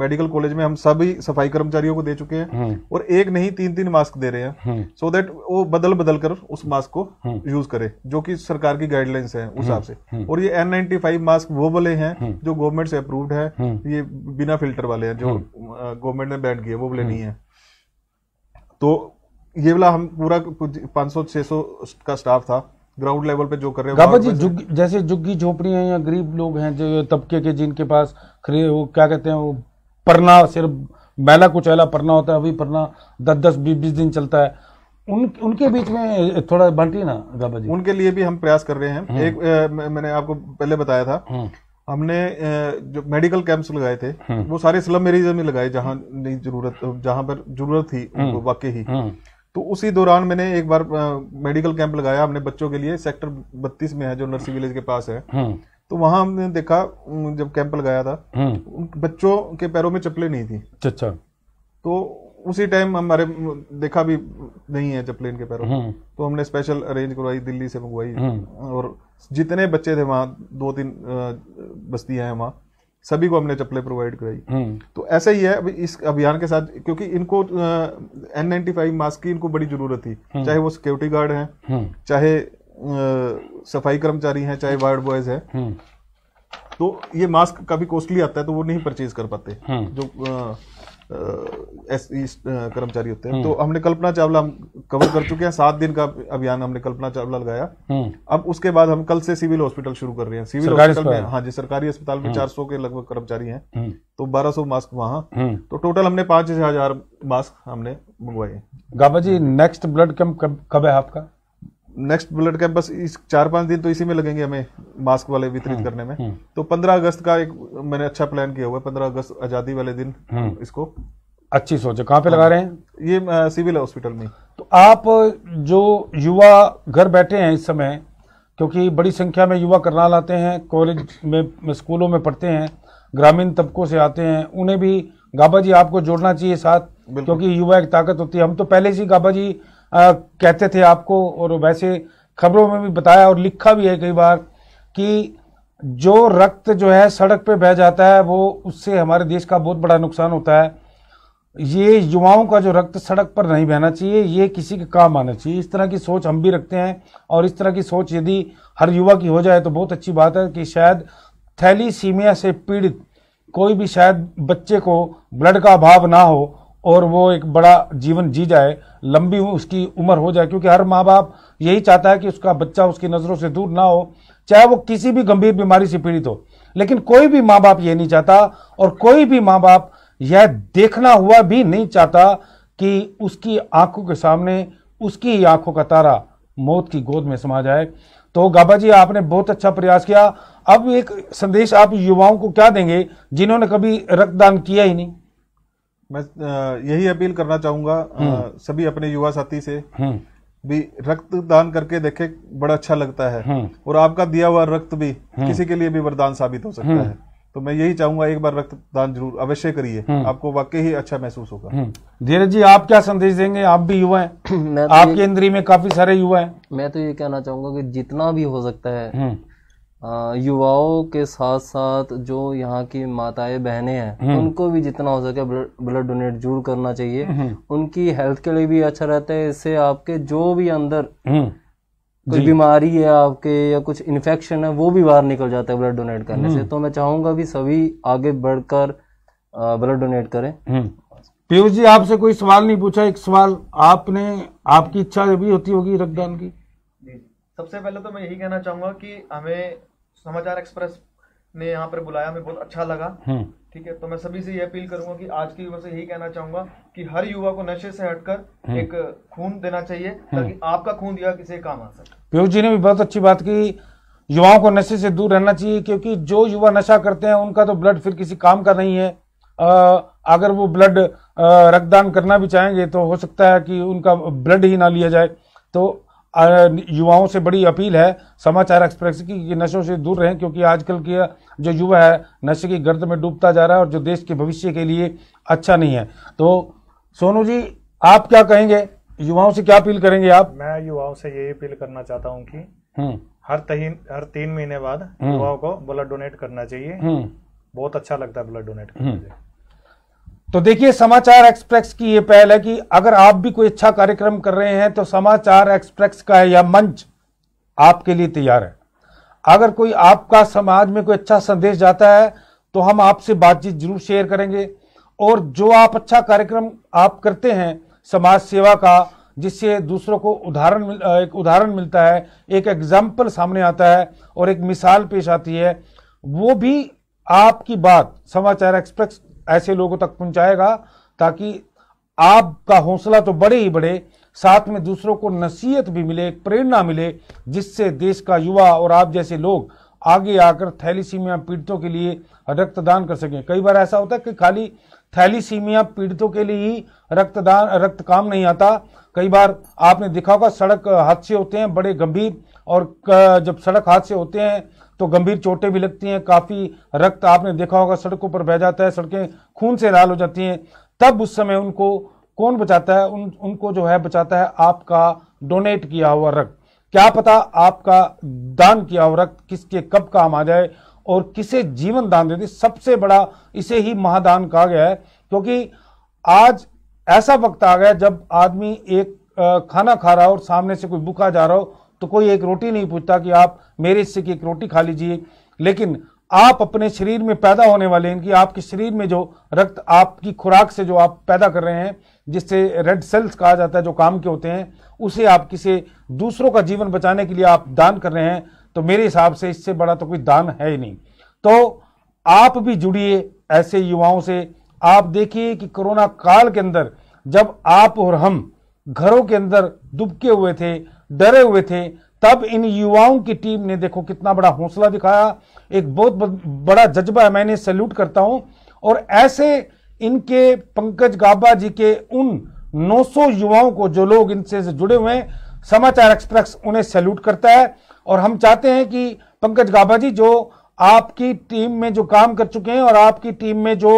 S2: मेडिकल कॉलेज में हम सभी सफाई कर्मचारियों को दे चुके हैं और एक नहीं तीन तीन मास्क दे रहे हैं सो so देट वो बदल बदल कर उस मास्क को यूज करे जो कि सरकार की गाइडलाइंस है उस हिसाब से और ये एन नाइनटी फाइव मास्क वो वाले हैं जो गवर्नमेंट से अप्रूव्ड है ये बिना फिल्टर वाले हैं जो गवर्नमेंट ने बैन किए वो वाले नहीं है तो ये वाला हम पूरा पाँच सौ छह सौ का स्टाफ था ग्राउंड लेवल पे जो कर रहे हैं जी जुग,
S1: जैसे झुग्गी झोपड़ियां या गरीब लोग हैं जो तबके के जिनके पास खरीद वो क्या कहते हैं वो परना सिर्फ मैला कुचैला परना होता है अभी
S2: परना दस दस बीस बीस दिन चलता है उन उनके बीच में थोड़ा बंटी ना गाबा जी उनके लिए भी हम प्रयास कर रहे हैं हम्म। एक ए, मैंने आपको पहले बताया था हम्म। हमने जो मेडिकल कैंप्स लगाए थे हाँ। वो सारे स्लम एरिया में लगाए जहाँ नहीं जरूरत जहाँ पर जरूरत थी हाँ। वाकई ही हाँ। तो उसी दौरान मैंने एक बार मेडिकल कैंप लगाया हमने बच्चों के लिए सेक्टर बत्तीस में है जो नर्सी विलेज के पास है तो वहां हमने देखा जब कैंप लगाया था बच्चों के पैरों में चप्पलें नहीं थी अच्छा तो उसी टाइम हमारे देखा भी नहीं है चप्पलें इनके पैरों तो हमने स्पेशल अरेंज करवाई दिल्ली से मंगवाई और जितने बच्चे थे वहाँ दो तीन बस्तियां हैं वहाँ सभी को हमने चप्पलें प्रोवाइड कराई हम्म। तो ऐसा ही है इस अभियान के साथ क्योंकि इनको एन नाइन्टी फाइव मास्क की इनको बड़ी जरूरत थी हम्म। चाहे वो सिक्योरिटी गार्ड हैं हम्म। चाहे आ, सफाई कर्मचारी हैं चाहे वार्ड बॉयज हैं तो ये मास्क काफी कॉस्टली आता है तो वो नहीं परचेज कर पाते जो आ, कर्मचारी होते हैं हम्म। तो हमने कल्पना चावला हम कवर कर चुके हैं सात दिन का अभियान हमने कल्पना चावला लगाया हम्म। अब उसके बाद हम कल से सिविल हॉस्पिटल शुरू कर रहे हैं सिविल हॉस्पिटल में हाँ जी सरकारी अस्पताल में हम्म। सौ के लगभग कर्मचारी हैं तो सौ मास्क वहाँ तो टोटल हमने पांच हजार मास्क हमने मंगवाए Gaba ji next blood camp कब है आपका नेक्स्ट बुलेट कैंप बस इस चार पांच दिन तो इसी में लगेंगे हमें मास्क वाले वितरित हम्म, करने में हम्म। तो पंद्रह अगस्त का एक मैंने अच्छा प्लान किया हुआ है पंद्रह अगस्त आजादी वाले दिन हम्म। इसको अच्छी सोच है कहाँ पे लगा हाँ। रहे हैं ये सिविल हॉस्पिटल में तो
S1: आप जो युवा घर बैठे हैं इस समय क्योंकि बड़ी संख्या में युवा करनाल आते हैं कॉलेज में स्कूलों में पढ़ते हैं ग्रामीण तबकों से आते हैं उन्हें भी गाबा जी आपको जोड़ना चाहिए साथ क्योंकि युवा एक ताकत होती है हम तो पहले से गाबा जी आ, कहते थे आपको और वैसे खबरों में भी बताया और लिखा भी है कई बार कि जो रक्त जो है सड़क पे बह जाता है वो उससे हमारे देश का बहुत बड़ा नुकसान होता है ये युवाओं का जो रक्त सड़क पर नहीं बहना चाहिए ये किसी के काम आना चाहिए इस तरह की सोच हम भी रखते हैं और इस तरह की सोच यदि हर युवा की हो जाए तो बहुत अच्छी बात है कि शायद सीमिया से पीड़ित कोई भी शायद बच्चे को ब्लड का अभाव ना हो और वो एक बड़ा जीवन जी जाए लंबी उसकी उम्र हो जाए क्योंकि हर माँ बाप यही चाहता है कि उसका बच्चा उसकी नज़रों से दूर ना हो चाहे वो किसी भी गंभीर बीमारी से पीड़ित हो लेकिन कोई भी माँ बाप ये नहीं चाहता और कोई भी माँ बाप यह देखना हुआ भी नहीं चाहता कि उसकी आंखों के सामने उसकी आंखों का तारा मौत की गोद में समा जाए तो गाबा जी आपने बहुत अच्छा प्रयास किया अब एक संदेश आप युवाओं को
S2: क्या देंगे जिन्होंने कभी रक्तदान किया ही नहीं मैं यही अपील करना चाहूंगा हम्म। सभी अपने युवा साथी से हम्म। भी रक्त दान करके देखे बड़ा अच्छा लगता है हम्म। और आपका दिया हुआ रक्त भी किसी के लिए भी वरदान साबित हो सकता है तो मैं यही चाहूंगा एक बार रक्त दान जरूर अवश्य करिए आपको वाकई ही अच्छा महसूस होगा धीरज जी आप क्या संदेश देंगे आप भी युवा हैं तो आपके इंद्री में काफी सारे युवा हैं
S4: मैं तो ये कहना चाहूंगा कि जितना भी हो सकता है युवाओं के साथ साथ जो यहाँ की माताएं बहनें हैं हम्म। उनको भी जितना हो सके ब्लड डोनेट जरूर करना चाहिए हम्म। उनकी हेल्थ के लिए भी अच्छा रहता है इससे आपके जो भी अंदर हम्म। कोई बीमारी है आपके या कुछ इन्फेक्शन है वो भी बाहर निकल जाता है ब्लड डोनेट करने से तो मैं चाहूंगा भी सभी आगे बढ़कर ब्लड डोनेट करें पीयूष जी आपसे कोई
S1: सवाल नहीं पूछा एक सवाल आपने आपकी इच्छा भी होती होगी रक्तदान की
S6: सबसे पहले तो मैं यही कहना चाहूंगा कि हमें समाचार एक्सप्रेस ने यहाँ पर बुलाया मैं बहुत अच्छा लगा हम्म। ठीक है तो मैं सभी से ये अपील करूंगा कि आज के युवा से यही कहना चाहूंगा कि हर युवा को नशे से हटकर हम्म। एक खून देना चाहिए हम्म। ताकि आपका खून दिया किसी काम आ सके
S1: पीयूष जी ने भी बहुत अच्छी बात की युवाओं को नशे से दूर रहना चाहिए क्योंकि जो युवा नशा करते हैं उनका तो ब्लड फिर किसी काम का नहीं है आ, अगर वो ब्लड रक्तदान करना भी चाहेंगे तो हो सकता है कि उनका ब्लड ही ना लिया जाए तो युवाओं से बड़ी अपील है समाचार एक्सप्रेस की कि नशों से दूर रहें क्योंकि आजकल की जो युवा है नशे की गर्द में डूबता जा रहा है और जो देश के भविष्य के लिए अच्छा नहीं है तो सोनू जी आप क्या कहेंगे युवाओं से क्या अपील करेंगे आप
S6: मैं युवाओं से यही अपील करना चाहता हूँ कि हम्म। हर तीन हर तीन महीने बाद हम्म। युवाओं को ब्लड डोनेट करना चाहिए हम्म। बहुत अच्छा लगता है ब्लड डोनेट
S1: करना तो देखिए समाचार एक्सप्रेस की ये पहल है कि अगर आप भी कोई अच्छा कार्यक्रम कर रहे हैं तो समाचार एक्सप्रेस का या मंच आपके लिए तैयार है अगर कोई आपका समाज में कोई अच्छा संदेश जाता है तो हम आपसे बातचीत जरूर शेयर करेंगे और जो आप अच्छा कार्यक्रम आप करते हैं समाज सेवा का जिससे दूसरों को उदाहरण एक उदाहरण मिलता है एक एग्जाम्पल सामने आता है और एक मिसाल पेश आती है वो भी आपकी बात समाचार एक्सप्रेस ऐसे लोगों तक पहुंचाएगा ताकि आपका हौसला तो बड़े ही बढ़े साथ में दूसरों को नसीहत भी मिले एक प्रेरणा मिले जिससे देश का युवा और आप जैसे लोग आगे आकर थैलीसीमिया पीड़ितों के लिए रक्तदान कर सकें कई बार ऐसा होता है कि खाली थैलीसीमिया पीड़ितों के लिए ही रक्तदान रक्त काम नहीं आता कई बार आपने देखा होगा सड़क हादसे होते हैं बड़े गंभीर और जब सड़क हादसे होते हैं तो गंभीर चोटें भी लगती हैं काफ़ी रक्त आपने देखा होगा सड़कों पर बह जाता है सड़कें खून से लाल हो जाती हैं तब उस समय उनको कौन बचाता है उन उनको जो है बचाता है आपका डोनेट किया हुआ रक्त क्या पता आपका दान किया हुआ रक्त किसके कब काम आ जाए और किसे जीवन दान दे दे सबसे बड़ा इसे ही महादान कहा गया है क्योंकि आज ऐसा वक्त आ गया जब आदमी एक खाना खा रहा हो और सामने से कोई बुखा जा रहा हो तो कोई एक रोटी नहीं पूछता कि आप मेरे हिस्से की एक रोटी खा लीजिए लेकिन आप अपने शरीर में पैदा होने वाले इनकी आपके शरीर में जो रक्त आपकी खुराक से जो आप पैदा कर रहे हैं जिससे रेड सेल्स कहा जाता है जो काम के होते हैं उसे आप किसी दूसरों का जीवन बचाने के लिए आप दान कर रहे हैं तो मेरे हिसाब से इससे बड़ा तो कोई दान है ही नहीं तो आप भी जुड़िए ऐसे युवाओं से आप देखिए कि कोरोना काल के अंदर जब आप और हम घरों के अंदर दुबके हुए थे डरे हुए थे तब इन युवाओं की टीम ने देखो कितना बड़ा हौसला दिखाया एक बहुत बड़ा जज्बा है मैंने सैल्यूट करता हूं और ऐसे इनके पंकज गाबा जी के उन 900 युवाओं को जो लोग इनसे जुड़े हुए हैं समाचार एक्सप्रेस उन्हें सैल्यूट करता है और हम चाहते हैं कि पंकज गाबा जी जो आपकी टीम में जो काम कर चुके हैं और आपकी टीम में जो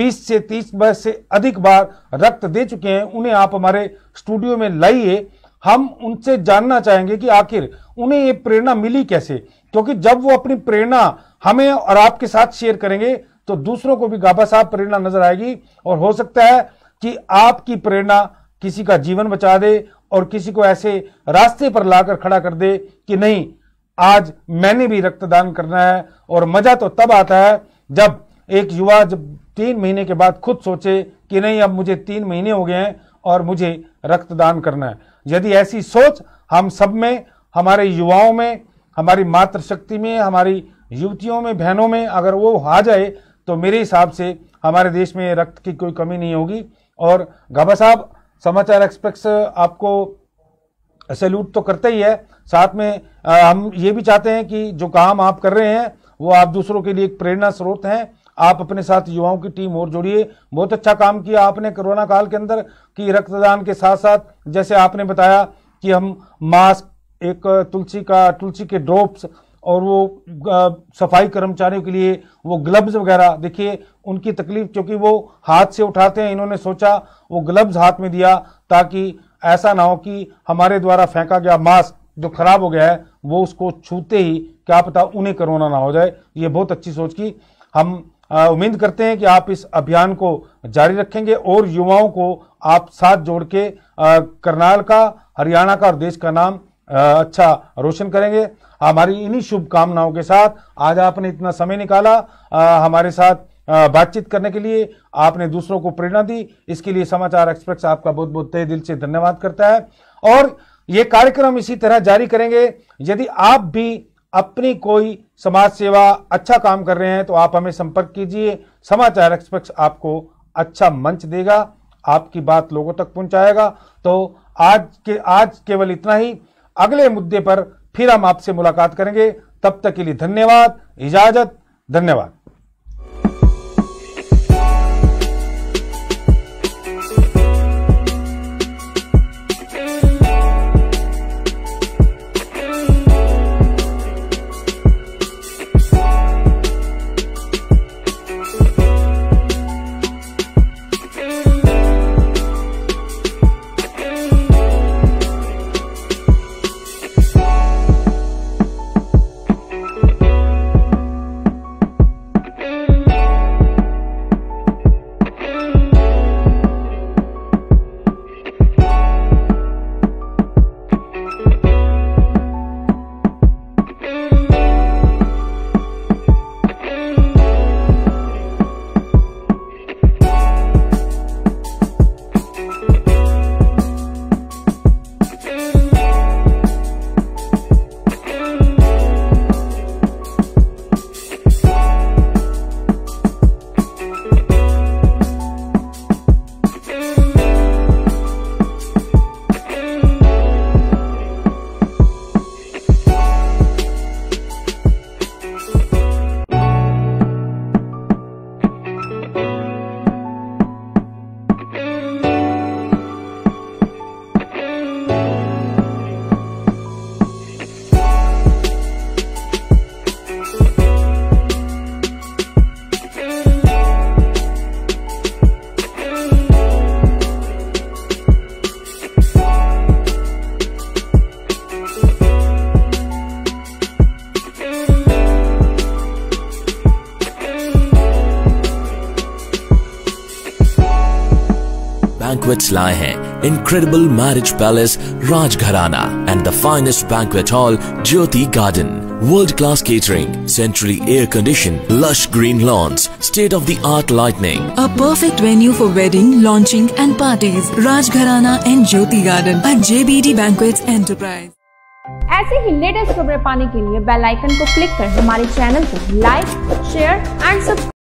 S1: 20 से 30 बार से अधिक बार रक्त दे चुके हैं उन्हें आप हमारे स्टूडियो में लाइए हम उनसे जानना चाहेंगे कि आखिर उन्हें ये प्रेरणा मिली कैसे क्योंकि जब वो अपनी प्रेरणा हमें और आपके साथ शेयर करेंगे तो दूसरों को भी गाबा साहब प्रेरणा नजर आएगी और हो सकता है कि आपकी प्रेरणा किसी का जीवन बचा दे और किसी को ऐसे रास्ते पर लाकर खड़ा कर दे कि नहीं आज मैंने भी रक्तदान करना है और मजा तो तब आता है जब एक युवा जब तीन महीने के बाद खुद सोचे कि नहीं अब मुझे तीन महीने हो गए हैं और मुझे रक्तदान करना है यदि ऐसी सोच हम सब में हमारे युवाओं में हमारी मातृशक्ति में हमारी युवतियों में बहनों में अगर वो आ जाए तो मेरे हिसाब से हमारे देश में रक्त की कोई कमी नहीं होगी और गाबा साहब समाचार एक्सप्रेस आपको सैल्यूट तो करते ही है साथ में आ, हम ये भी चाहते हैं कि जो काम आप कर रहे हैं वो आप दूसरों के लिए एक प्रेरणा स्रोत हैं आप अपने साथ युवाओं की टीम और जोड़िए बहुत अच्छा काम किया आपने कोरोना काल के अंदर की रक्तदान के साथ साथ जैसे आपने बताया कि हम मास्क एक तुलसी का तुलसी के ड्रॉप्स और वो सफाई कर्मचारियों के लिए वो ग्लब्स वगैरह देखिए उनकी तकलीफ क्योंकि वो हाथ से उठाते हैं इन्होंने सोचा वो ग्लब्स हाथ में दिया ताकि ऐसा ना हो कि हमारे द्वारा फेंका गया मास्क जो खराब हो गया है वो उसको छूते ही क्या पता उन्हें कोरोना ना हो जाए ये बहुत अच्छी सोच की हम उम्मीद करते हैं कि आप इस अभियान को जारी रखेंगे और युवाओं को आप साथ जोड़ के करनाल का हरियाणा का और देश का नाम अच्छा रोशन करेंगे हमारी इन्हीं शुभकामनाओं के साथ आज आपने इतना समय निकाला हमारे साथ बातचीत करने के लिए आपने दूसरों को प्रेरणा दी इसके लिए समाचार एक्सप्रेस आपका बहुत बहुत तय दिल से धन्यवाद करता है और ये कार्यक्रम इसी तरह जारी करेंगे यदि आप भी अपनी कोई समाज सेवा अच्छा काम कर रहे हैं तो आप हमें संपर्क कीजिए समाचार एक्सप्रेस आपको अच्छा मंच देगा आपकी बात लोगों तक पहुंचाएगा तो आज के आज केवल इतना ही अगले मुद्दे पर फिर हम आपसे मुलाकात करेंगे तब तक के लिए धन्यवाद इजाजत धन्यवाद
S5: banquets लाए हैं incredible marriage palace Rajgharana and the finest banquet hall Jyoti Garden. World-class catering, centrally air-conditioned, lush green lawns, state-of-the-art lighting. A perfect venue for wedding, launching and parties. Rajgharana and Jyoti Garden at JBD Banquets Enterprise. ऐसे ही latest
S6: खबरें पाने के लिए bell icon को click कर हमारे channel को like share and subscribe